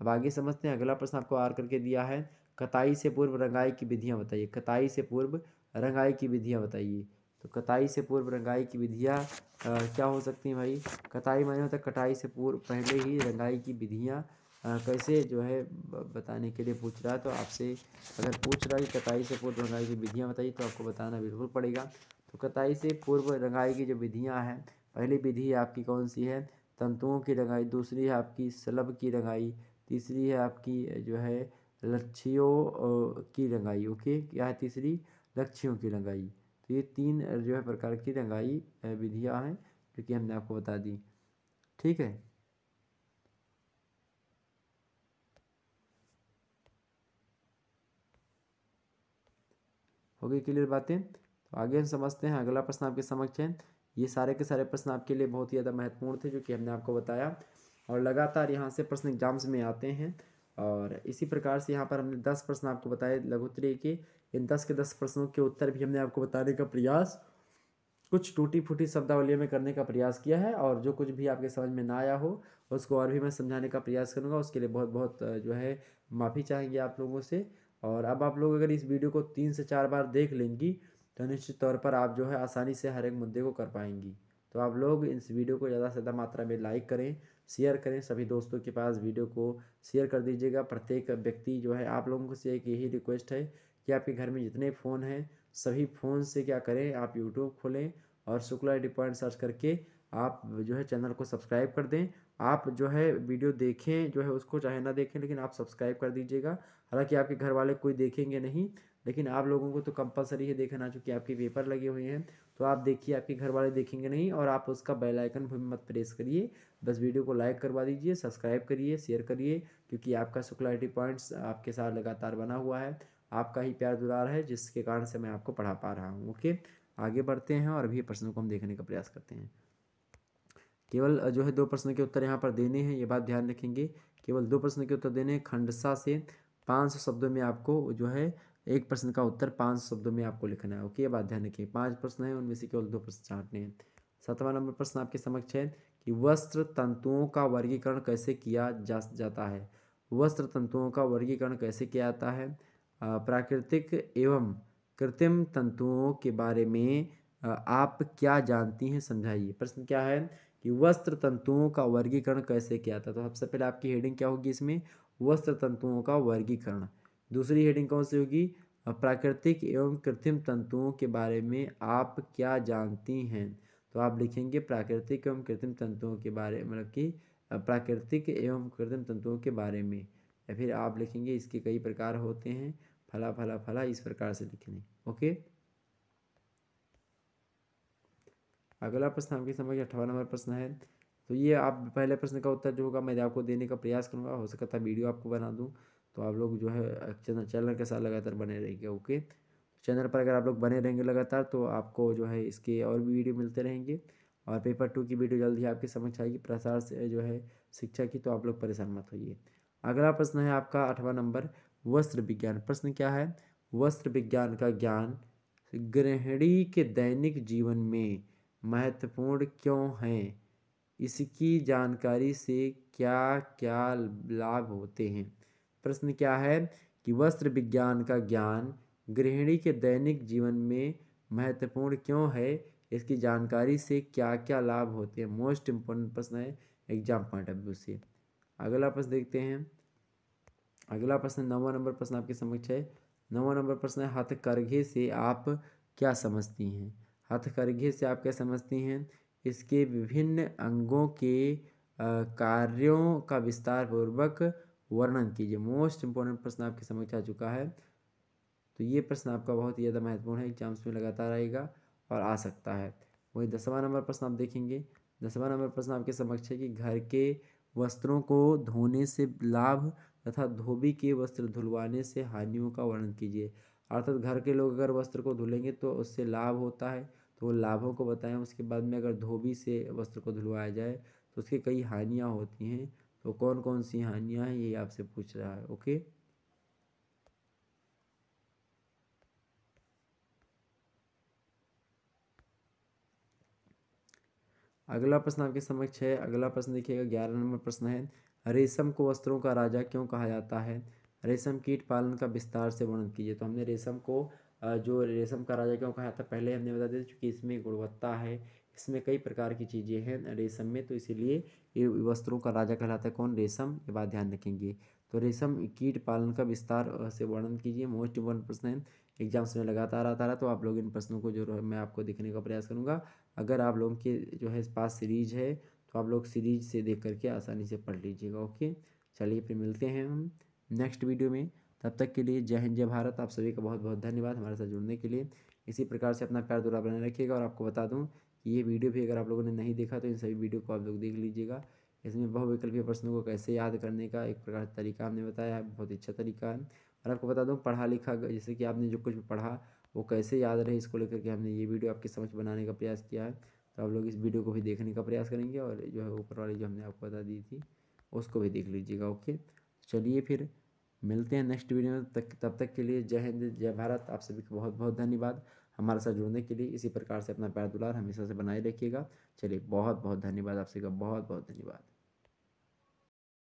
अब आगे समझते हैं अगला प्रश्न आपको आर करके दिया है कताई से पूर्व रंगाई की विधियाँ बताइए कताई से पूर्व रंगाई की विधियाँ बताइए तो कताई से पूर्व रंगाई की विधियाँ क्या हो सकती हैं भाई कताई माने होता मतलब है कटाई से पूर्व पहले ही रंगाई की विधियाँ कैसे जो है बताने के लिए पूछ रहा है तो आपसे अगर पूछ रहा है कि कताई से पूर्व रंगाई की विधियाँ बताइए तो आपको बताना बिल्कुल पड़ेगा तो कताई से पूर्व रंगाई की जो विधियाँ हैं पहली विधि आपकी कौन सी है तंतुओं की रंगाई दूसरी है आपकी सलब की रंगाई तीसरी है आपकी जो है लच्छियों की रंगाई ओके क्या है तीसरी लक्षियों की रंगाई तो ये तीन जो है प्रकार की रंगाई विधियाँ हैं जो कि हमने आपको बता दी ठीक है होगी क्लियर बातें तो आगे हम समझते हैं अगला प्रश्न आपके समक्ष है ये सारे के सारे प्रश्न आपके लिए बहुत ही ज़्यादा महत्वपूर्ण थे जो कि हमने आपको बताया और लगातार यहाँ से प्रश्न एग्जाम्स में आते हैं और इसी प्रकार से यहाँ पर हमने दस प्रश्न आपको बताए लघुतरी के इन दस के दस प्रश्नों के उत्तर भी हमने आपको बताने का प्रयास कुछ टूटी फूटी शब्दावली में करने का प्रयास किया है और जो कुछ भी आपके समझ में ना आया हो उसको और भी मैं समझाने का प्रयास करूँगा उसके लिए बहुत बहुत जो है माफ़ी चाहेंगे आप लोगों से और अब आप लोग अगर इस वीडियो को तीन से चार बार देख लेंगी तो निश्चित तौर पर आप जो है आसानी से हर एक मुद्दे को कर पाएंगी तो आप लोग इस वीडियो को ज़्यादा से ज़्यादा मात्रा में लाइक करें शेयर करें सभी दोस्तों के पास वीडियो को शेयर कर दीजिएगा प्रत्येक व्यक्ति जो है आप लोगों से एक यही रिक्वेस्ट है कि आपके घर में जितने फ़ोन हैं सभी फ़ोन से क्या करें आप यूट्यूब खोलें और शुक्ला डिपॉइंट पॉइंट सर्च करके आप जो है चैनल को सब्सक्राइब कर दें आप जो है वीडियो देखें जो है उसको चाहे ना देखें लेकिन आप सब्सक्राइब कर दीजिएगा हालांकि आपके घर वाले कोई देखेंगे नहीं लेकिन आप लोगों को तो कंपलसरी है देखना चूँकि आपके पेपर लगे हुए हैं तो आप देखिए आपके घर वाले देखेंगे नहीं और आप उसका बेल आइकन भी मत प्रेस करिए बस वीडियो को लाइक करवा दीजिए सब्सक्राइब करिए शेयर करिए क्योंकि आपका शुक्लाइटी पॉइंट्स आपके साथ लगातार बना हुआ है आपका ही प्यार दुलार है जिसके कारण से मैं आपको पढ़ा पा रहा हूँ ओके आगे बढ़ते हैं और अभी प्रश्नों को हम देखने का प्रयास करते हैं केवल जो है दो प्रश्न के उत्तर यहाँ पर देने हैं ये बात ध्यान रखेंगे केवल दो प्रश्न के उत्तर देने हैं खंडसा से पाँच शब्दों में आपको जो है एक प्रश्न का उत्तर पाँच शब्दों में आपको लिखना है ओके ये बात ध्यान रखिए पाँच प्रश्न है उनमें से केवल दो प्रश्न छाँटने हैं सातवां नंबर प्रश्न आपके समक्ष है कि वस्त्र तंतुओं का वर्गीकरण कैसे किया जा जाता है वस्त्र तंतुओं का वर्गीकरण कैसे किया जाता है प्राकृतिक एवं कृत्रिम तंतुओं के बारे में आप क्या जानती हैं समझाइए प्रश्न क्या है कि वस्त्र तंतुओं का वर्गीकरण कैसे किया था तो सबसे पहले आपकी हेडिंग क्या होगी इसमें वस्त्र तंतुओं का वर्गीकरण दूसरी हेडिंग कौन सी होगी प्राकृतिक एवं कृत्रिम तंतुओं के बारे में आप क्या जानती हैं तो आप लिखेंगे प्राकृतिक एवं कृत्रिम तंतुओं के बारे मतलब कि प्राकृतिक एवं कृत्रिम तंतुओं के बारे में या फिर आप लिखेंगे इसके कई प्रकार होते हैं फला फला फला इस प्रकार से लिखेंगे ओके अगला प्रश्न आपके समझ अठारह नंबर प्रश्न है तो ये आप पहले प्रश्न का उत्तर जो होगा मैं आपको देने का प्रयास करूँगा हो सकता है वीडियो आपको बना दूँ तो आप लोग जो है चैनल चैनल के साथ लगातार बने रहेंगे ओके चैनल पर अगर आप लोग बने रहेंगे लगातार तो आपको जो है इसके और भी वीडियो मिलते रहेंगे और पेपर टू की वीडियो जल्द ही आपके समक्ष आएगी प्रसार से जो है शिक्षा की तो आप लोग परेशान मत होइए अगला प्रश्न है आपका अठवा नंबर वस्त्र विज्ञान प्रश्न क्या है वस्त्र विज्ञान का ज्ञान गृहिणी के दैनिक जीवन में महत्वपूर्ण क्यों हैं इसकी जानकारी से क्या क्या लाभ होते हैं प्रश्न क्या है कि वस्त्र विज्ञान का ज्ञान गृहिणी के दैनिक जीवन में महत्वपूर्ण क्यों है इसकी जानकारी से क्या क्या लाभ होते हैं मोस्ट इम्पोर्टेंट प्रश्न है एग्जाम पॉइंट ऑफ व्यू से अगला प्रश्न देखते हैं अगला प्रश्न नवा नंबर प्रश्न आपके समक्ष है नवा नंबर प्रश्न है हथकरघे से आप क्या समझती हैं हथकरघे से आप क्या समझती हैं इसके विभिन्न अंगों के कार्यों का विस्तार पूर्वक वर्णन कीजिए मोस्ट इम्पोर्टेंट प्रश्न आपके समक्ष आ चुका है तो ये प्रश्न आपका बहुत ही ज़्यादा महत्वपूर्ण है एग्जाम्स में लगातार आएगा और आ सकता है वही दसवां नंबर प्रश्न आप देखेंगे दसवां नंबर प्रश्न आपके समक्ष है कि घर के वस्त्रों को धोने से लाभ तथा धोबी के वस्त्र धुलवाने से हानियों का वर्णन कीजिए अर्थात घर के लोग अगर वस्त्र को धुलेंगे तो उससे लाभ होता है तो लाभों को बताएं उसके बाद में अगर धोबी से वस्त्र को धुलवाया जाए तो उसकी कई हानियाँ होती हैं तो कौन कौन सी हानियाँ हैं ये आपसे पूछ रहा है ओके अगला प्रश्न आपके समक्ष है अगला प्रश्न देखिएगा ग्यारह नंबर प्रश्न है रेशम को वस्त्रों का राजा क्यों कहा जाता है रेशम कीट पालन का विस्तार से वर्णन कीजिए तो हमने रेशम को जो रेशम का राजा क्यों कहा था पहले हमने बता दिया चूँकि इसमें गुणवत्ता है इसमें कई प्रकार की चीज़ें हैं रेशम में तो इसीलिए ये वस्त्रों का राजा कहलाता है कौन रेशम ये बात ध्यान रखेंगे तो रेशम कीट पालन का विस्तार से वर्णन कीजिए मोस्ट इम्पोर्टेंट प्रश्न है एग्जाम्स में लगातार आता रहा तो आप लोग इन प्रश्नों को जो मैं आपको देखने का प्रयास करूँगा अगर आप लोगों के जो है पास सीरीज है तो आप लोग सीरीज से देख करके आसानी से पढ़ लीजिएगा ओके चलिए फिर मिलते हैं हम नेक्स्ट वीडियो में तब तक के लिए जय हिंद जय भारत आप सभी का बहुत बहुत धन्यवाद हमारे साथ जुड़ने के लिए इसी प्रकार से अपना प्यार दुरा बनाए रखिएगा और आपको बता दूँ कि ये वीडियो भी अगर आप लोगों ने नहीं देखा तो इन सभी वीडियो को आप लोग देख लीजिएगा इसमें बहुविकल्पीय प्रश्नों को कैसे याद करने का एक प्रकार तरीका हमने बताया है बहुत अच्छा तरीका है और आपको बता दूँ पढ़ा लिखा जैसे कि आपने जो कुछ पढ़ा वो कैसे याद रहे इसको लेकर के हमने ये वीडियो आपकी समझ बनाने का प्रयास किया है तो आप लोग इस वीडियो को भी देखने का प्रयास करेंगे और जो है ऊपर वाली जो हमने आपको बता दी थी उसको भी देख लीजिएगा ओके चलिए फिर मिलते हैं नेक्स्ट वीडियो में तक तब तक के लिए जय हिंद जय भारत आप सभी को बहुत बहुत धन्यवाद हमारे साथ जुड़ने के लिए इसी प्रकार से अपना पैर दुलार हमेशा से बनाए रखिएगा चलिए बहुत बहुत धन्यवाद आप सभी का बहुत बहुत धन्यवाद